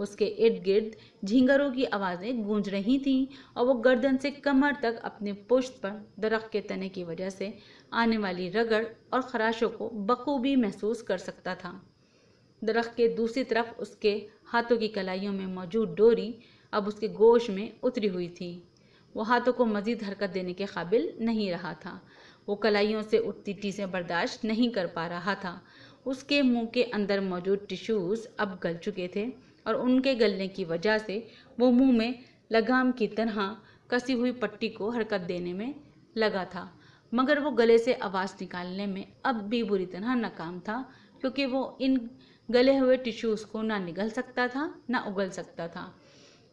उसके इर्द गिर्द झींगरों की आवाज़ें गूंज रही थीं और वो गर्दन से कमर तक अपने पुश्त पर दरख्त के तने की वजह से आने वाली रगड़ और खराशों को बखूबी महसूस कर सकता था दरख्त के दूसरी तरफ उसके हाथों की कलाइयों में मौजूद डोरी अब उसके गोश में उतरी हुई थी वो हाथों को मज़ीद हरकत देने के काबिल नहीं रहा था वो कलाइयों से उठती टीसें बर्दाश्त नहीं कर पा रहा था उसके मुंह के अंदर मौजूद टिश्यूज़ अब गल चुके थे और उनके गलने की वजह से वो मुंह में लगाम की तरह कसी हुई पट्टी को हरकत देने में लगा था मगर वो गले से आवाज़ निकालने में अब भी बुरी तरह नाकाम था क्योंकि वो इन गले हुए टिश्यूज़ को ना निगल सकता था ना उगल सकता था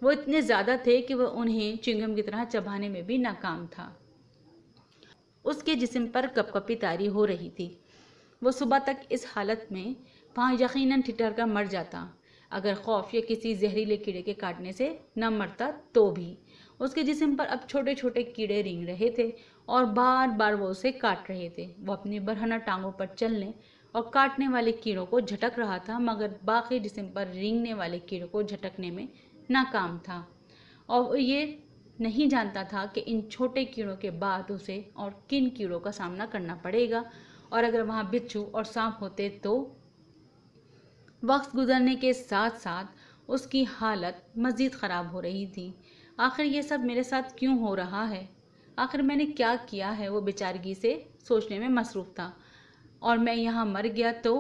वो इतने ज़्यादा थे कि वह उन्हें चिंगम की तरह चबाने में भी नाकाम था उसके जिसम पर कपकपी तारी हो रही थी वो सुबह तक इस हालत में वहाँ यकीनन ठिठर का मर जाता अगर खौफ या किसी जहरीले कीड़े के काटने से न मरता तो भी उसके जिसम पर अब छोटे छोटे कीड़े रिंग रहे थे और बार बार वो उसे काट रहे थे वो अपनी बरहना टांगों पर चलने और काटने वाले कीड़ों को झटक रहा था मगर बाकी जिसम पर रेंगने वाले कीड़ों को झटकने में नाकाम था और ये नहीं जानता था कि इन छोटे कीड़ों के बाद उसे और किन कीड़ों का सामना करना पड़ेगा और अगर वहाँ बिच्छू और सांप होते तो वक्त गुजरने के साथ साथ उसकी हालत मज़ीद ख़राब हो रही थी आखिर ये सब मेरे साथ क्यों हो रहा है आखिर मैंने क्या किया है वो बेचारगी से सोचने में मसरूफ़ था और मैं यहाँ मर गया तो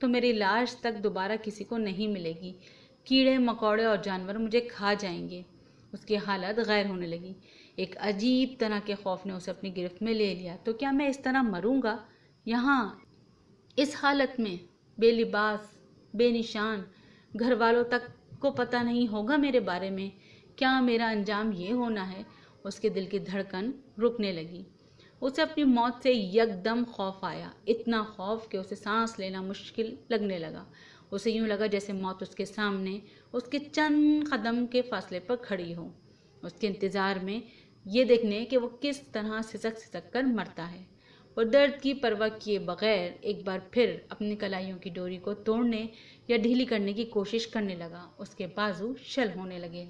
तो मेरी लाश तक दोबारा किसी को नहीं मिलेगी कीड़े मकोड़े और जानवर मुझे खा जाएंगे उसकी हालत गैर होने लगी एक अजीब तरह के खौफ ने उसे अपनी गिरफ्त में ले लिया तो क्या मैं इस तरह मरूंगा यहाँ इस हालत में बेलिबास बेनिशान घर वालों तक को पता नहीं होगा मेरे बारे में क्या मेरा अंजाम ये होना है उसके दिल की धड़कन रुकने लगी उसे अपनी मौत से यकदम खौफ आया इतना खौफ कि उसे सांस लेना मुश्किल लगने लगा उसे यूं लगा जैसे मौत उसके सामने उसके चंद कदम के फासले पर खड़ी हो उसके इंतज़ार में ये देखने कि वो किस तरह सिसक सिसक कर मरता है वो दर्द की परवाह किए बगैर एक बार फिर अपनी कलाइयों की डोरी को तोड़ने या ढीली करने की कोशिश करने लगा उसके बाजू शल होने लगे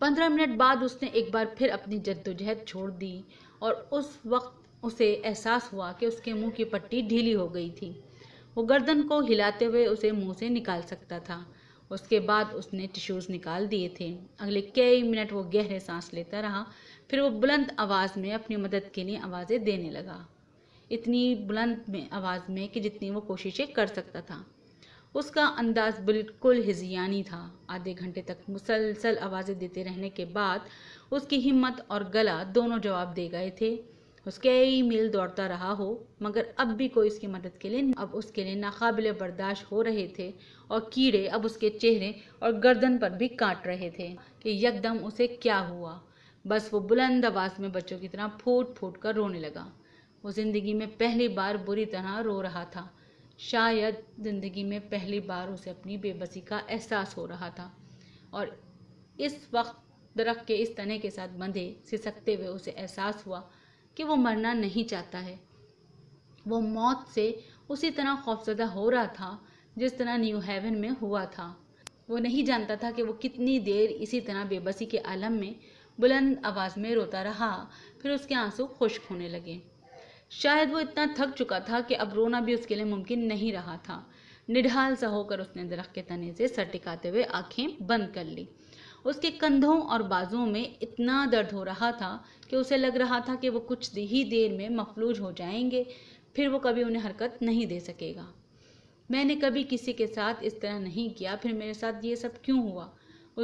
पंद्रह मिनट बाद उसने एक बार फिर अपनी जद्दोजहद छोड़ दी और उस वक्त उसे एहसास हुआ कि उसके मुंह की पट्टी ढीली हो गई थी वो गर्दन को हिलाते हुए उसे मुंह से निकाल सकता था उसके बाद उसने टिश्यूज़ निकाल दिए थे अगले कई मिनट वो गहरे सांस लेता रहा फिर वो बुलंद आवाज़ में अपनी मदद के लिए आवाज़ें देने लगा इतनी बुलंद में आवाज़ में कि जितनी वो कोशिशें कर सकता था उसका अंदाज बिल्कुल हिजियानी था आधे घंटे तक मुसलसल आवाज़ें देते रहने के बाद उसकी हिम्मत और गला दोनों जवाब दे गए थे उसके ही मील दौड़ता रहा हो मगर अब भी कोई उसकी मदद के लिए अब उसके लिए नाकबिल बर्दाश्त हो रहे थे और कीड़े अब उसके चेहरे और गर्दन पर भी काट रहे थे कि यकदम उसे क्या हुआ बस वो बुलंद आवाज़ में बच्चों की तरह फूट फूट कर रोने लगा वो ज़िंदगी में पहली बार बुरी तरह रो रहा था शायद ज़िंदगी में पहली बार उसे अपनी बेबसी का एहसास हो रहा था और इस वक्त दरख्त के इस तने के साथ बंधे सिसकते हुए उसे एहसास हुआ कि वो मरना नहीं चाहता है वो मौत से उसी तरह खौफजदा हो रहा था जिस तरह न्यू हेवन में हुआ था वो नहीं जानता था कि वो कितनी देर इसी तरह बेबसी के आलम में बुलंद आवाज़ में रोता रहा फिर उसके आंसू खुश्क होने लगे शायद वो इतना थक चुका था कि अब रोना भी उसके लिए मुमकिन नहीं रहा था निढाल सा होकर उसने दरख्त के तने से सर टिकाते हुए आँखें बंद कर ली उसके कंधों और बाजुओं में इतना दर्द हो रहा था कि उसे लग रहा था कि वो कुछ ही देर में मफलूज हो जाएंगे फिर वो कभी उन्हें हरकत नहीं दे सकेगा मैंने कभी किसी के साथ इस तरह नहीं किया फिर मेरे साथ ये सब क्यों हुआ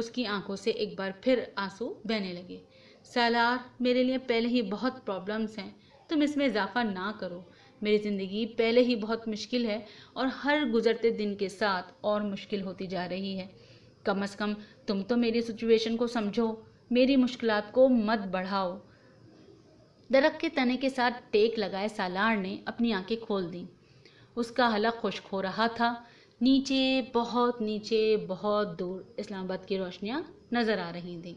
उसकी आंखों से एक बार फिर आंसू बहने लगे सालार मेरे लिए पहले ही बहुत प्रॉब्लम्स हैं तुम इसमें इजाफा ना करो मेरी ज़िंदगी पहले ही बहुत मुश्किल है और हर गुज़रते दिन के साथ और मुश्किल होती जा रही है कम अज़ कम तुम तो मेरी सिचुएशन को समझो मेरी मुश्किल को मत बढ़ाओ दरख के तने के साथ टेक लगाए सालार ने अपनी आंखें खोल दी उसका हलक खुश्क हो रहा था नीचे बहुत नीचे बहुत दूर इस्लामाबाद की रोशनियाँ नज़र आ रही थीं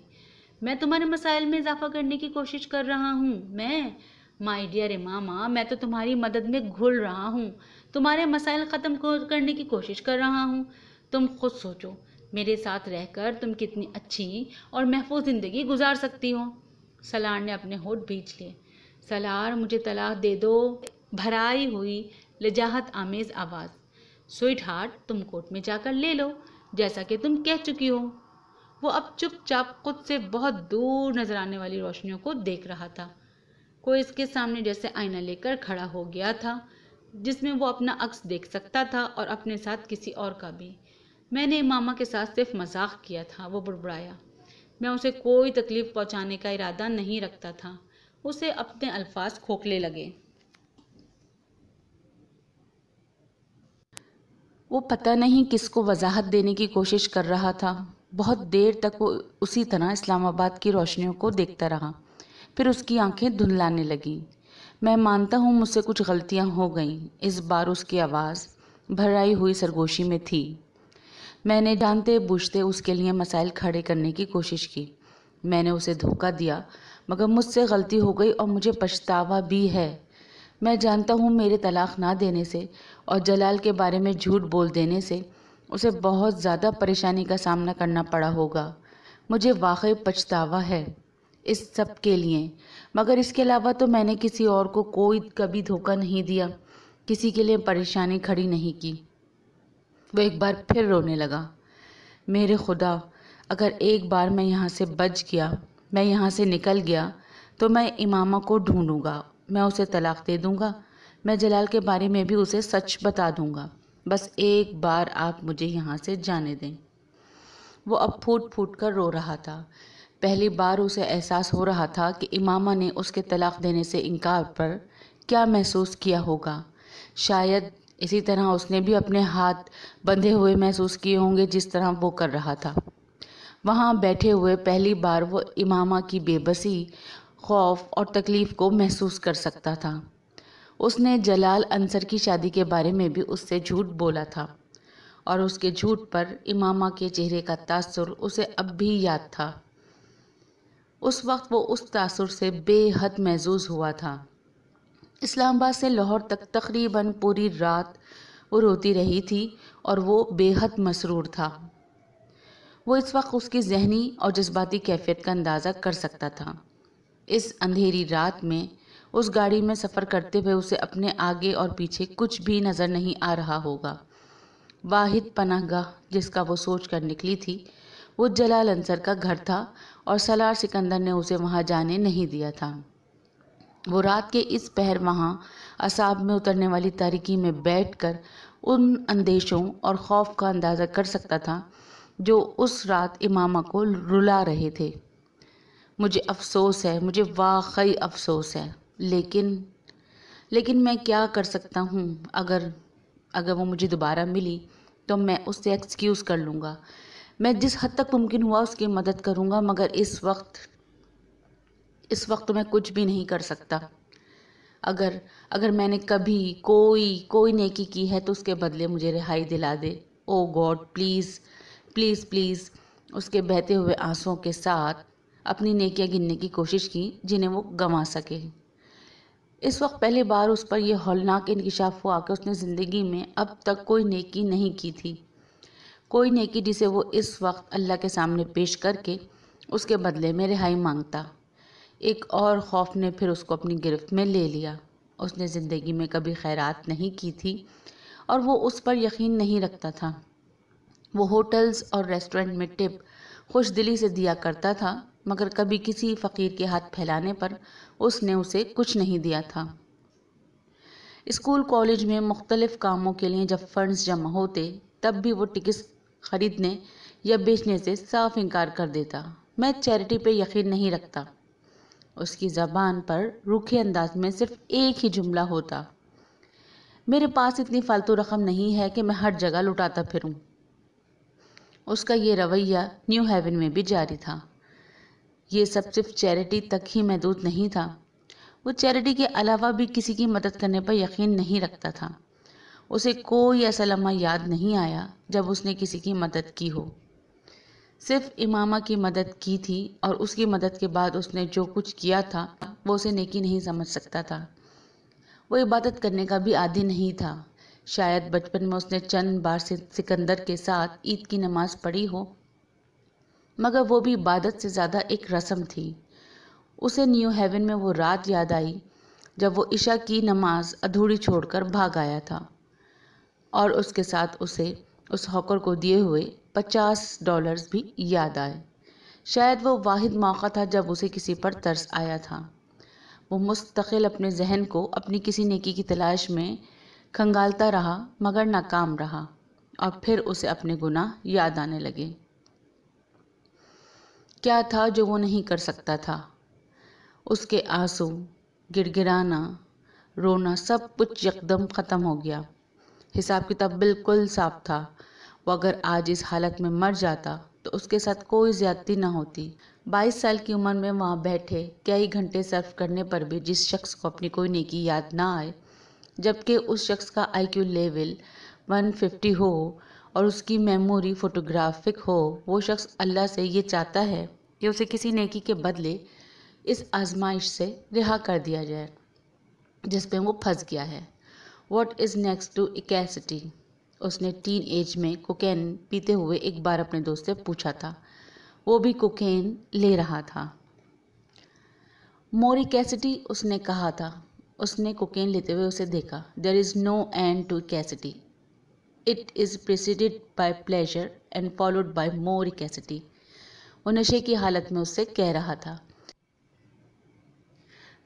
मैं तुम्हारे मसाइल में इजाफा करने की कोशिश कर रहा हूँ मैं माई डियर मामा मैं तो तुम्हारी मदद में घुल रहा हूँ तुम्हारे मसाइल ख़त्म करने की कोशिश कर रहा हूँ तुम खुद सोचो मेरे साथ रहकर तुम कितनी अच्छी और महफूज ज़िंदगी गुजार सकती हो सलार ने अपने होठ बीच लिए सलार मुझे तलाक दे दो भराई हुई लजाहत आमेज आवाज़ स्वीट हार्ट तुम कोर्ट में जाकर ले लो जैसा कि तुम कह चुकी हो वो अब चुपचाप खुद से बहुत दूर नजर आने वाली रोशनियों को देख रहा था कोई इसके सामने जैसे आईना लेकर खड़ा हो गया था जिसमें वो अपना अक्स देख सकता था और अपने साथ किसी और का भी मैंने मामा के साथ सिर्फ मजाक किया था वो बुड़बुड़ाया मैं उसे कोई तकलीफ पहुंचाने का इरादा नहीं रखता था उसे अपने अल्फाज खोखले लगे वो पता नहीं किसको वजाहत देने की कोशिश कर रहा था बहुत देर तक वो उसी तरह इस्लामाबाद की रोशनियों को देखता रहा फिर उसकी आंखें धुंधलाने लगी मैं मानता हूँ मुझसे कुछ गलतियाँ हो गईं इस बार उसकी आवाज़ भराई हुई सरगोशी में थी मैंने जानते बूझते उसके लिए मसाइल खड़े करने की कोशिश की मैंने उसे धोखा दिया मगर मुझसे गलती हो गई और मुझे पछतावा भी है मैं जानता हूँ मेरे तलाक ना देने से और जलाल के बारे में झूठ बोल देने से उसे बहुत ज़्यादा परेशानी का सामना करना पड़ा होगा मुझे वाकई पछतावा है इस सब के लिए मगर इसके अलावा तो मैंने किसी और को कोई कभी धोखा नहीं दिया किसी के लिए परेशानी खड़ी नहीं की वो एक बार फिर रोने लगा मेरे खुदा अगर एक बार मैं यहाँ से बच गया मैं यहाँ से निकल गया तो मैं इमामा को ढूंढूंगा मैं उसे तलाक दे दूंगा मैं जलाल के बारे में भी उसे सच बता दूंगा बस एक बार आप मुझे यहाँ से जाने दें वो अब फूट फूट कर रो रहा था पहली बार उसे एहसास हो रहा था कि इमामा ने उसके तलाक देने से इनकार पर क्या महसूस किया होगा शायद इसी तरह उसने भी अपने हाथ बंधे हुए महसूस किए होंगे जिस तरह वो कर रहा था वहाँ बैठे हुए पहली बार वो इमामा की बेबसी खौफ और तकलीफ़ को महसूस कर सकता था उसने जलाल अंसर की शादी के बारे में भी उससे झूठ बोला था और उसके झूठ पर इमामा के चेहरे का तासुर उसे अब भी याद था उस वक्त वो उस तासुर से बेहद महजूज हुआ था इस्लामाबाद से लाहौर तक तकरीबन पूरी रात वो रोती रही थी और वो बेहद मसरूर था वो इस वक्त उसकी जहनी और जज्बाती कैफियत का अंदाज़ा कर सकता था इस अंधेरी रात में उस गाड़ी में सफ़र करते हुए उसे अपने आगे और पीछे कुछ भी नज़र नहीं आ रहा होगा वाहिद पनाहगाह जिसका वो सोच कर निकली थी वो जलाल अंसर का घर था और सलार सिकंदर ने उसे वहाँ जाने नहीं दिया था वो रात के इस पहर वहाँ असाब में उतरने वाली तारीकी में बैठकर उन अंदेशों और खौफ का अंदाज़ा कर सकता था जो उस रात इमामा को रुला रहे थे मुझे अफसोस है मुझे वाकई अफसोस है लेकिन लेकिन मैं क्या कर सकता हूँ अगर अगर वो मुझे दोबारा मिली तो मैं उससे एक्सक्यूज़ कर लूँगा मैं जिस हद तक मुमकिन हुआ उसकी मदद करूँगा मगर इस वक्त इस वक्त मैं कुछ भी नहीं कर सकता अगर अगर मैंने कभी कोई कोई नेकी की है तो उसके बदले मुझे रिहाई दिला दे O God please please please उसके बहते हुए आंसुओं के साथ अपनी नेकियाँ गिनने की कोशिश की जिन्हें वो गंवा सके इस वक्त पहली बार उस पर यह हौलनाक इंकशाफ हुआ कि उसने ज़िंदगी में अब तक कोई नेकी नहीं की थी कोई नेकी जिसे वो इस वक्त अल्लाह के सामने पेश करके उसके बदले में रिहाई मांगता एक और खौफ ने फिर उसको अपनी गिरफ्त में ले लिया उसने ज़िंदगी में कभी खैरात नहीं की थी और वो उस पर यकीन नहीं रखता था वो होटल्स और रेस्टोरेंट में टिप खुश दिली से दिया करता था मगर कभी किसी फ़कीर के हाथ फैलाने पर उसने उसे कुछ नहीं दिया था स्कूल कॉलेज में मुख्तलिफ़ कामों के लिए जब फ़ंड्स जमा होते तब भी वो टिकट्स ख़रीदने या बेचने से साफ इनकार कर देता मैं चैरिटी पे यकीन नहीं रखता उसकी ज़बान पर रूखे अंदाज में सिर्फ एक ही जुमला होता मेरे पास इतनी फालतू रकम नहीं है कि मैं हर जगह लुटाता फिरूँ उसका ये रवैया न्यू हेवन में भी जारी था ये सब सिर्फ चैरिटी तक ही महदूद नहीं था वो चैरिटी के अलावा भी किसी की मदद करने पर यकीन नहीं रखता था उसे कोई ऐसा लम्हा याद नहीं आया जब उसने किसी की मदद की हो सिर्फ इमामा की मदद की थी और उसकी मदद के बाद उसने जो कुछ किया था वो उसे नेकी नहीं समझ सकता था वो इबादत करने का भी आदि नहीं था शायद बचपन में उसने चंद बार सिकंदर के साथ ईद की नमाज पढ़ी हो मगर वो भी इबादत से ज़्यादा एक रस्म थी उसे न्यू हेवन में वो रात याद आई जब वो ईशा की नमाज अधूरी छोड़कर भाग आया था और उसके साथ उसे उस हॉकर को दिए हुए पचास डॉलर्स भी याद आए शायद वो वाहिद मौका था जब उसे किसी पर तरस आया था वो मुस्तकिल अपने जहन को अपनी किसी नेकी की तलाश में खंगालता रहा मगर नाकाम रहा और फिर उसे अपने गुनाह याद आने लगे क्या था जो वो नहीं कर सकता था उसके आंसू गिड़गिड़ाना रोना सब कुछ यकदम ख़त्म हो गया हिसाब किताब बिल्कुल साफ था वो अगर आज इस हालत में मर जाता तो उसके साथ कोई ज्यादती ना होती बाईस साल की उम्र में वहाँ बैठे कई घंटे सर्फ़ करने पर भी जिस शख्स को अपनी कोई नेकी याद ना आए जबकि उस शख्स का आईक्यू लेवल 150 हो और उसकी मेमोरी फोटोग्राफिक हो वो शख्स अल्लाह से ये चाहता है कि उसे किसी नेकी के बदले इस आजमाइश से रिहा कर दिया जाए जिस पे वो फंस गया है what is next to ecstasy उसने टीन एज में कोकेन पीते हुए एक बार अपने दोस्त से पूछा था वो भी कोकेन ले रहा था मोरी कैसिटी उसने कहा था उसने कोकेन लेते हुए उसे देखा there is no and to कैसिटी it is preceded by pleasure and followed by मोर कैसिटी वो नशे की हालत में उससे कह रहा था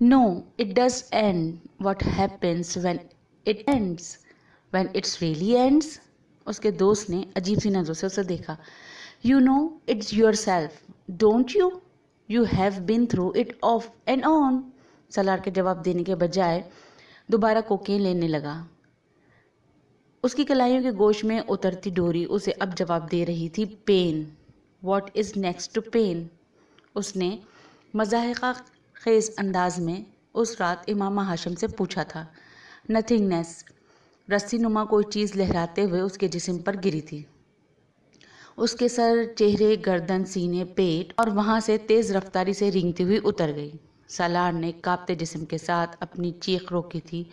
no it does and what happens when it ends when it's really ends उसके दोस्त ने अजीब सी नज़रों से उसे देखा you know it's your self don't you you have been through it of and on Salaar के जवाब देने के बजाय दोबारा कोकेन लेने लगा उसकी कलाइयों के गोश में उतरती डोरी उसे अब जवाब दे रही थी pain what is next to pain उसने मजाहका खेज अंदाज में उस रात इमामा हाशम से पूछा था नथिंगनेस रस्सी नुमा कोई चीज़ लहराते हुए उसके जिसम पर गिरी थी उसके सर चेहरे गर्दन सीने पेट और वहाँ से तेज़ रफ्तारी से रिंगती हुई उतर गई सालार ने कांपते जिस्म के साथ अपनी चीख रोकी थी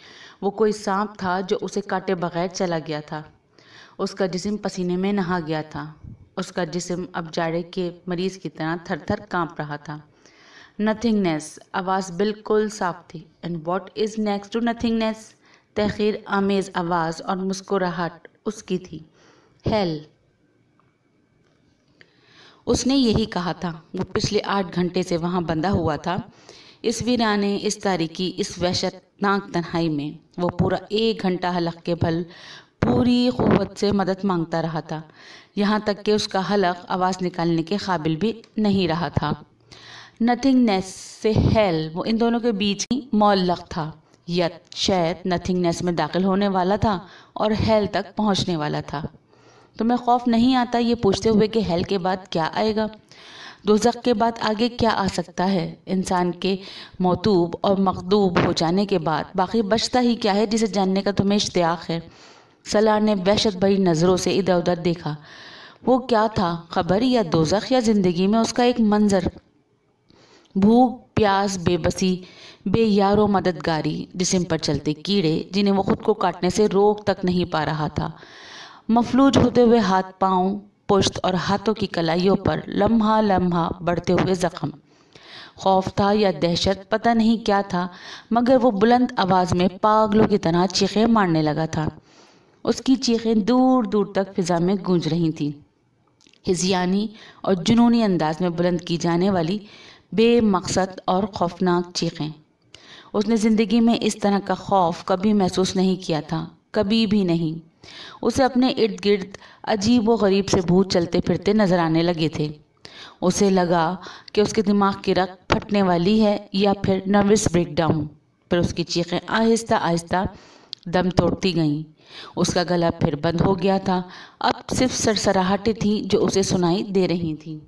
वो कोई सांप था जो उसे काटे बगैर चला गया था उसका जिस्म पसीने में नहा गया था उसका जिस्म अब जाड़े के मरीज की तरह थर थर काँप रहा था नथिंगनेस आवाज़ बिल्कुल साफ थी and what is next to nothingness तहखीर आमेज़ आवाज़ और मुस्कुराहट उसकी थी हेल उसने यही कहा था वो पिछले आठ घंटे से वहाँ बंधा हुआ था इस वीराने इस तारीकी इस वहशतनाक तन्हाई में वो पूरा एक घंटा हलक के भल पूरी क़वत से मदद मांगता रहा था यहाँ तक कि उसका हलक आवाज़ निकालने के काबिल भी नहीं रहा था नथिंगनेस से हेल वो इन दोनों के बीच ही मौलक था यत शायद नथिंगनेस में दाखिल होने वाला था और हेल तक पहुँचने वाला था तुम्हें खौफ नहीं आता ये पूछते हुए कि हेल के बाद क्या आएगा दोजक के बाद आगे क्या आ सकता है इंसान के मौतूब और मकदूब हो जाने के बाद बाकी बचता ही क्या है जिसे जानने का तुम्हें इश्तियाक है सलाह ने वहशत भरी नज़रों से इधर उधर देखा वो क्या था खबर या दोजख या ज़िंदगी में उसका एक मंजर भूख प्यास बेबसी बेयारो मददगारी जिसम पर चलते कीड़े जिन्हें वो खुद को काटने से रोक तक नहीं पा रहा था मफलूज होते हुए हाथ पाँव पुश्त और हाथों की कलाइयों पर लम्हा लम्हा बढ़ते हुए ज़ख्म खौफ था या दहशत पता नहीं क्या था मगर वो बुलंद आवाज़ में पागलों की तरह चीखें मारने लगा था उसकी चीखें दूर दूर तक फिज़ा में गूंज रही थीं हिजियानी और जुनूनी अंदाज में बुलंद की जाने वाली बेमकसद और खौफनाक चीखें उसने ज़िंदगी में इस तरह का खौफ कभी महसूस नहीं किया था कभी भी नहीं उसे अपने इर्द गिर्द अजीब व गरीब से भूत चलते फिरते नजर आने लगे थे उसे लगा कि उसके दिमाग की रख फटने वाली है या फिर नर्वस ब्रेकडाउन पर उसकी चीखें आहिस्ता आहिस्ता दम तोड़ती गईं उसका गला फिर बंद हो गया था अब सिर्फ सरसराहटें थीं जो उसे सुनाई दे रही थीं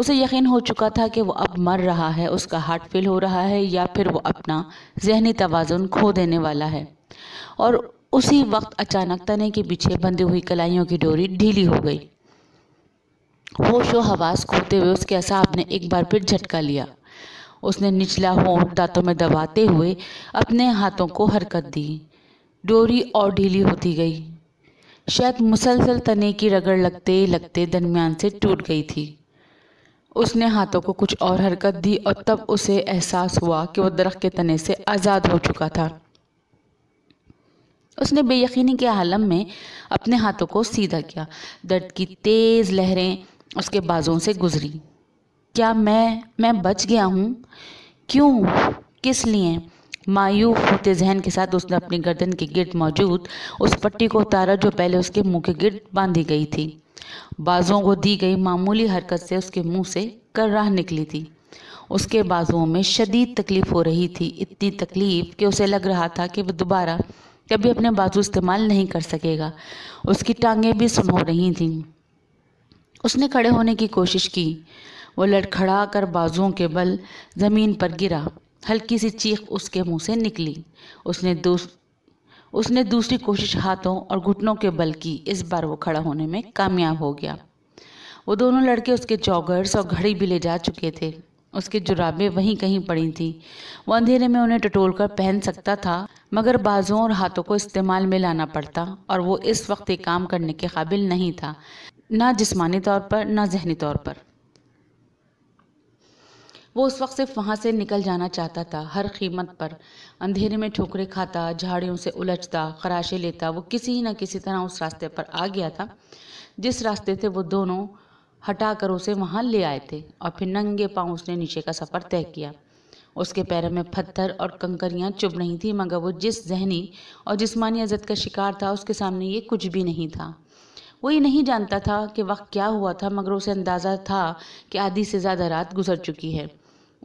उसे यकीन हो चुका था कि वो अब मर रहा है उसका हार्ट फेल हो रहा है या फिर वो अपना जहनी तोज़ुन खो देने वाला है और उसी वक्त अचानक तने के पीछे बंधी हुई कलाइयों की डोरी ढीली हो गई होशो हवास खोते हुए उसके असाब ने एक बार फिर झटका लिया उसने निचला होंठ दांतों में दबाते हुए अपने हाथों को हरकत दी डोरी और ढीली होती गई शायद मुसलसल तने की रगड़ लगते लगते दरमियान से टूट गई थी उसने हाथों को कुछ और हरकत दी और तब उसे एहसास हुआ कि वह दरख्त के तने से आज़ाद हो चुका था उसने बेयकीनी के आलम में अपने हाथों को सीधा किया दर्द की तेज़ लहरें उसके बाजों से गुजरी क्या मैं मैं बच गया हूँ क्यों किस लिए मायूब होते जहन के साथ उसने अपनी गर्दन के गिर्द मौजूद उस पट्टी को उतारा जो पहले उसके मुंह के गिर्द बांधी गई थी बाजों को दी गई मामूली हरकत से उसके मुंह से कर्राह निकली थी उसके बाजुओं में शदीद तकलीफ़ हो रही थी इतनी तकलीफ़ कि उसे लग रहा था कि वह दोबारा कभी अपने बाजू इस्तेमाल नहीं कर सकेगा उसकी टांगें भी सुन हो रही थीं उसने खड़े होने की कोशिश की वो लड़खड़ा कर बाजुओं के बल ज़मीन पर गिरा हल्की सी चीख उसके मुंह से निकली उसने दूस उसने दूसरी कोशिश हाथों और घुटनों के बल की इस बार वो खड़ा होने में कामयाब हो गया वो दोनों लड़के उसके चौगर्स और घड़ी भी ले जा चुके थे उसके जुराबें वहीं कहीं पड़ी थीं वो अंधेरे में उन्हें टटोल कर पहन सकता था मगर बाजुओं और हाथों को इस्तेमाल में लाना पड़ता और वो इस वक्त ये काम करने के काबिल नहीं था ना जिस्मानी तौर पर ना जहनी तौर पर वो उस वक्त सिर्फ वहाँ से निकल जाना चाहता था हर कीमत पर अंधेरे में ठोकरे खाता झाड़ियों से उलझता खराशे लेता वो किसी न किसी तरह उस रास्ते पर आ गया था जिस रास्ते से वो दोनों हटा कर उसे वहाँ ले आए थे और फिर नंगे पाँव उसने नीचे का सफ़र तय किया उसके पैरों में पत्थर और कंकरियाँ चुभ रही थी मगर वो जिस जहनी और जिसमानी अजत का शिकार था उसके सामने ये कुछ भी नहीं था वो ये नहीं जानता था कि वक्त क्या हुआ था मगर उसे अंदाज़ा था कि आधी से ज़्यादा रात गुजर चुकी है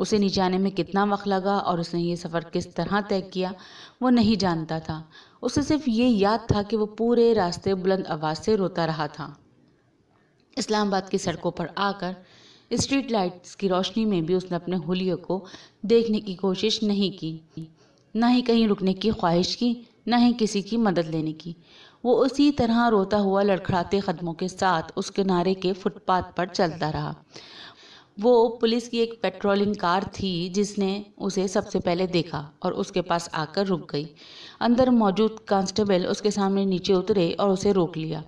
उसे नीचे आने में कितना वक्त लगा और उसने ये सफ़र किस तरह तय किया वो नहीं जानता था उसे सिर्फ ये याद था कि वो पूरे रास्ते बुलंद आवाज़ से रोता रहा था इस्लामाबाद की सड़कों पर आकर स्ट्रीट लाइट्स की रोशनी में भी उसने अपने होलियों को देखने की कोशिश नहीं की ना ही कहीं रुकने की ख्वाहिश की ना ही किसी की मदद लेने की वो उसी तरह रोता हुआ लड़खड़ाते कदमों के साथ उस किनारे के फुटपाथ पर चलता रहा वो पुलिस की एक पेट्रोलिंग कार थी जिसने उसे सबसे पहले देखा और उसके पास आकर रुक गई अंदर मौजूद कांस्टेबल उसके सामने नीचे उतरे और उसे रोक लिया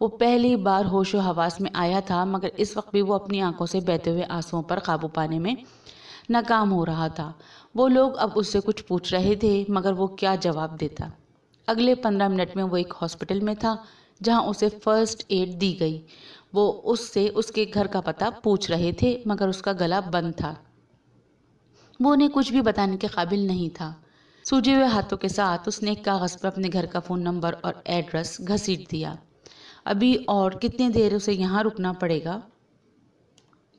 वो पहली बार होशो हवास में आया था मगर इस वक्त भी वो अपनी आंखों से बहते हुए आंसुओं पर काबू पाने में नाकाम हो रहा था वो लोग अब उससे कुछ पूछ रहे थे मगर वो क्या जवाब देता अगले पंद्रह मिनट में वो एक हॉस्पिटल में था जहां उसे फर्स्ट एड दी गई वो उससे उसके घर का पता पूछ रहे थे मगर उसका गला बंद था वो उन्हें कुछ भी बताने के काबिल नहीं था सूझे हुए हाथों के साथ उसने एक कागज़ पर अपने घर का फ़ोन नंबर और एड्रेस घसीट दिया अभी और कितने देर उसे यहाँ रुकना पड़ेगा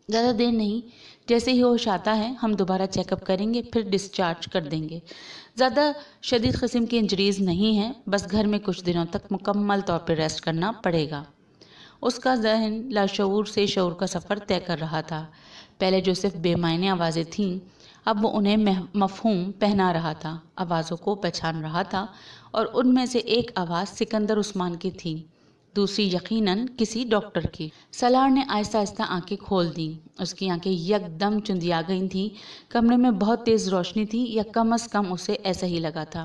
ज़्यादा देर नहीं जैसे ही होश आता है हम दोबारा चेकअप करेंगे फिर डिस्चार्ज कर देंगे ज़्यादा शदीद कस्म की इंजरीज़ नहीं है बस घर में कुछ दिनों तक मुकम्मल तौर पर रेस्ट करना पड़ेगा उसका जहन लाशूर से शौर का सफ़र तय कर रहा था पहले जो सिर्फ बेमायने आवाज़ें थीं अब वो उन्हें मफहूम पहना रहा था आवाज़ों को पहचान रहा था और उनमें से एक आवाज़ सिकंदर उस्मान की थी दूसरी यकीनन किसी डॉक्टर की सलार ने आहिस्ता आहिस्ता आंखें खोल दी उसकी आंखें यकदम चुंदिया गई थीं कमरे में बहुत तेज़ रोशनी थी या कम अज़ कम उसे ऐसा ही लगा था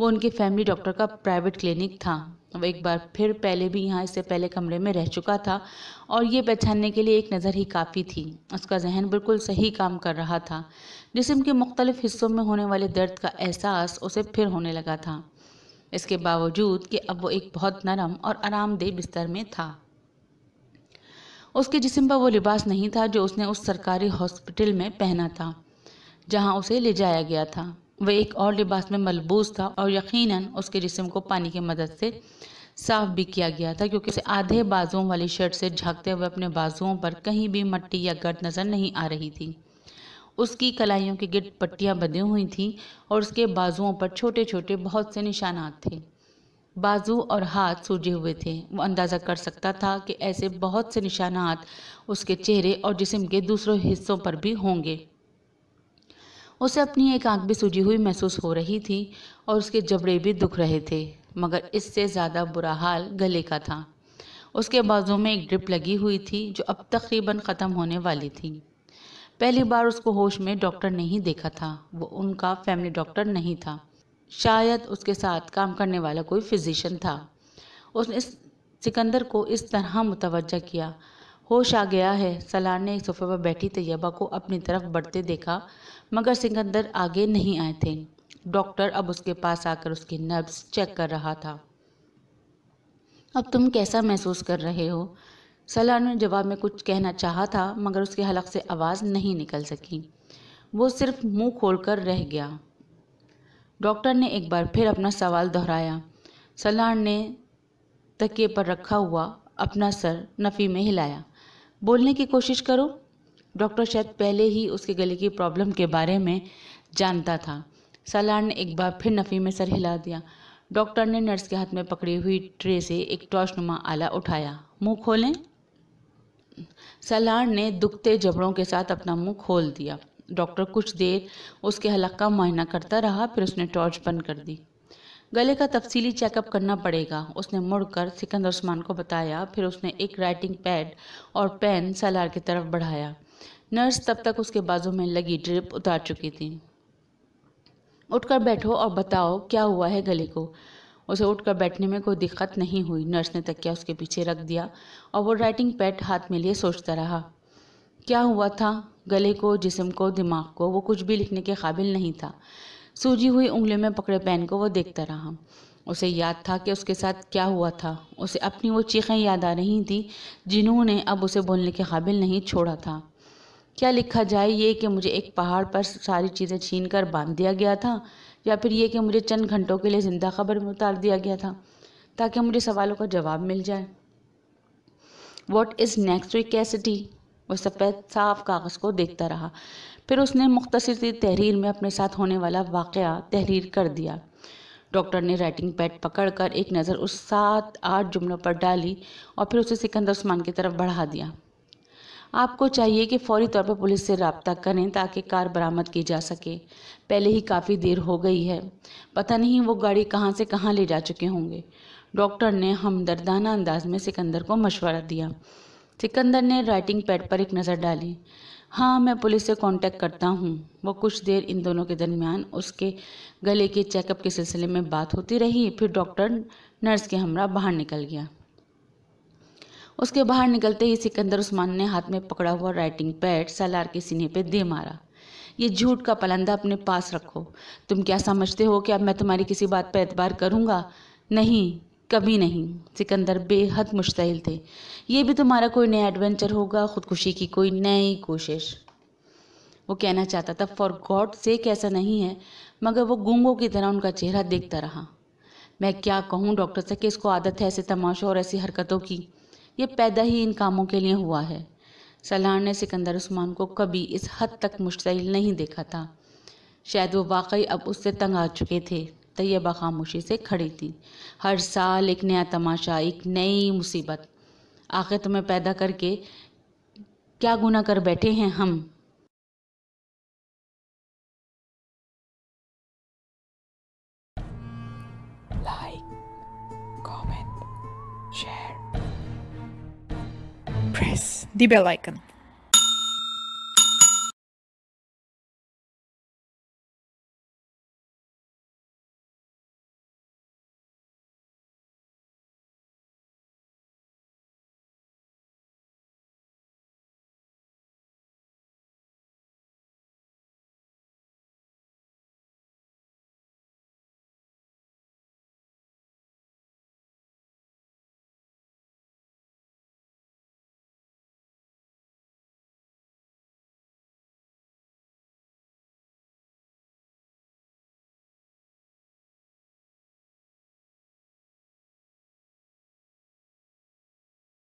वो उनके फैमिली डॉक्टर का प्राइवेट क्लिनिक था वो एक बार फिर पहले भी यहाँ इससे पहले कमरे में रह चुका था और ये पहचानने के लिए एक नज़र ही काफ़ी थी उसका जहन बिल्कुल सही काम कर रहा था जिसम के मुख्तलिफ़ हिस्सों में होने वाले दर्द का एहसास उसे फिर होने लगा था इसके बावजूद कि अब वो एक बहुत नरम और आरामदेह बिस्तर में था उसके जिसम पर वो लिबास नहीं था जो उसने उस सरकारी हॉस्पिटल में पहना था जहां उसे ले जाया गया था वह एक और लिबास में मलबूस था और यकीनन उसके जिसम को पानी की मदद से साफ भी किया गया था क्योंकि उसे आधे बाजुओं वाली शर्ट से झाँकते हुए अपने बाजुओं पर कहीं भी मट्टी या गर्द नज़र नहीं आ रही थी उसकी कलाइयों की गिट पट्टियाँ बंधी हुई थीं और उसके बाजुओं पर छोटे छोटे बहुत से निशानात थे बाजू और हाथ सूजे हुए थे वो अंदाज़ा कर सकता था कि ऐसे बहुत से निशानात उसके चेहरे और जिस्म के दूसरों हिस्सों पर भी होंगे उसे अपनी एक आंख भी सूजी हुई महसूस हो रही थी और उसके जबड़े भी दुख रहे थे मगर इससे ज़्यादा बुरा हाल गले का था उसके बाजू में एक ड्रिप लगी हुई थी जो अब तकरीबन ख़त्म होने वाली थी पहली बार उसको होश में डॉक्टर ने ही देखा था वो उनका फैमिली डॉक्टर नहीं था शायद उसके साथ काम करने वाला कोई फिजिशियन था उसने इस सिकंदर को इस तरह मुतवजा किया होश आ गया है सलार ने एक सोफे पर बैठी तैयबा को अपनी तरफ बढ़ते देखा मगर सिकंदर आगे नहीं आए थे डॉक्टर अब उसके पास आकर उसकी नर्व्स चेक कर रहा था अब तुम कैसा महसूस कर रहे हो सलार ने जवाब में कुछ कहना चाहा था मगर उसके हलक से आवाज़ नहीं निकल सकी वो सिर्फ मुंह खोलकर रह गया डॉक्टर ने एक बार फिर अपना सवाल दोहराया सलार ने तकिए पर रखा हुआ अपना सर नफ़ी में हिलाया बोलने की कोशिश करो डॉक्टर शायद पहले ही उसके गले की प्रॉब्लम के बारे में जानता था सलार ने एक बार फिर नफ़ी में सर हिला दिया डॉक्टर ने नर्स के हाथ में पकड़ी हुई ट्रे से एक टॉर्च नुमा आला उठाया मुंह खोलें सलार ने दुखते जबड़ों के साथ अपना मुंह खोल दिया डॉक्टर कुछ देर उसके हलक का मुआयना करता रहा फिर उसने टॉर्च बंद कर दी गले का तफसीली चेकअप करना पड़ेगा उसने मुड़कर सिकंदर उस्मान को बताया फिर उसने एक राइटिंग पैड और पेन सलार की तरफ बढ़ाया नर्स तब तक उसके बाजू में लगी ड्रिप उतार चुकी थी उठकर बैठो और बताओ क्या हुआ है गले को उसे उठकर बैठने में कोई दिक्कत नहीं हुई नर्स ने तकिया उसके पीछे रख दिया और वो राइटिंग पैड हाथ में लिए सोचता रहा क्या हुआ था गले को जिसम को दिमाग को वो कुछ भी लिखने के काबिल नहीं था सूजी हुई उंगली में पकड़े पेन को वो देखता रहा उसे याद था कि उसके साथ क्या हुआ था उसे अपनी वो चीखें याद आ रही थी जिन्होंने अब उसे बोलने के काबिल नहीं छोड़ा था क्या लिखा जाए ये कि मुझे एक पहाड़ पर सारी चीज़ें छीन कर बांध दिया गया था या फिर ये कि मुझे चंद घंटों के लिए ज़िंदा खबर में उतार दिया गया था ताकि मुझे सवालों का जवाब मिल जाए what is next ecstasy वह सफ़ेद साफ कागज़ को देखता रहा फिर उसने मुख्तर सी तहरीर में अपने साथ होने वाला वाक़ तहरीर कर दिया डॉक्टर ने राइटिंग पैड पकड़कर एक नज़र उस सात आठ जुमलों पर डाली और फिर उसे सिकंदर उस्मान की तरफ बढ़ा दिया आपको चाहिए कि फौरी तौर पर पुलिस से रबता करें ताकि कार बरामद की जा सके पहले ही काफ़ी देर हो गई है पता नहीं वो गाड़ी कहाँ से कहाँ ले जा चुके होंगे डॉक्टर ने हमदर्दाना अंदाज में सिकंदर को मशवरा दिया सिकंदर ने राइटिंग पैड पर एक नज़र डाली हाँ मैं पुलिस से कांटेक्ट करता हूँ वो कुछ देर इन दोनों के दरमियान उसके गले के चेकअप के सिलसिले में बात होती रही फिर डॉक्टर नर्स के हमरा बाहर निकल गया उसके बाहर निकलते ही सिकंदर उस्मान ने हाथ में पकड़ा हुआ राइटिंग पैड सलार के सीने पर दे मारा ये झूठ का पलंदा अपने पास रखो तुम क्या समझते हो कि अब मैं तुम्हारी किसी बात पर एतबार करूँगा नहीं कभी नहीं सिकंदर बेहद मुश्तिल थे ये भी तुम्हारा कोई नया एडवेंचर होगा ख़ुदकुशी की कोई नई कोशिश वो कहना चाहता था फॉर गॉड से कैसा नहीं है मगर वो गूंगों की तरह उनका चेहरा देखता रहा मैं क्या कहूँ डॉक्टर से कि इसको आदत है ऐसे तमाशों और ऐसी हरकतों की ये पैदा ही इन कामों के लिए हुआ है सलाह ने सिकंदर उस्मान को कभी इस हद तक मुश्तिल नहीं देखा था शायद वो वाकई अब उससे तंग आ चुके थे तैयबा खामोशी से खड़ी थी हर साल एक नया तमाशा एक नई मुसीबत आखिर तुम्हें पैदा करके क्या गुना कर बैठे हैं हम press the bell icon.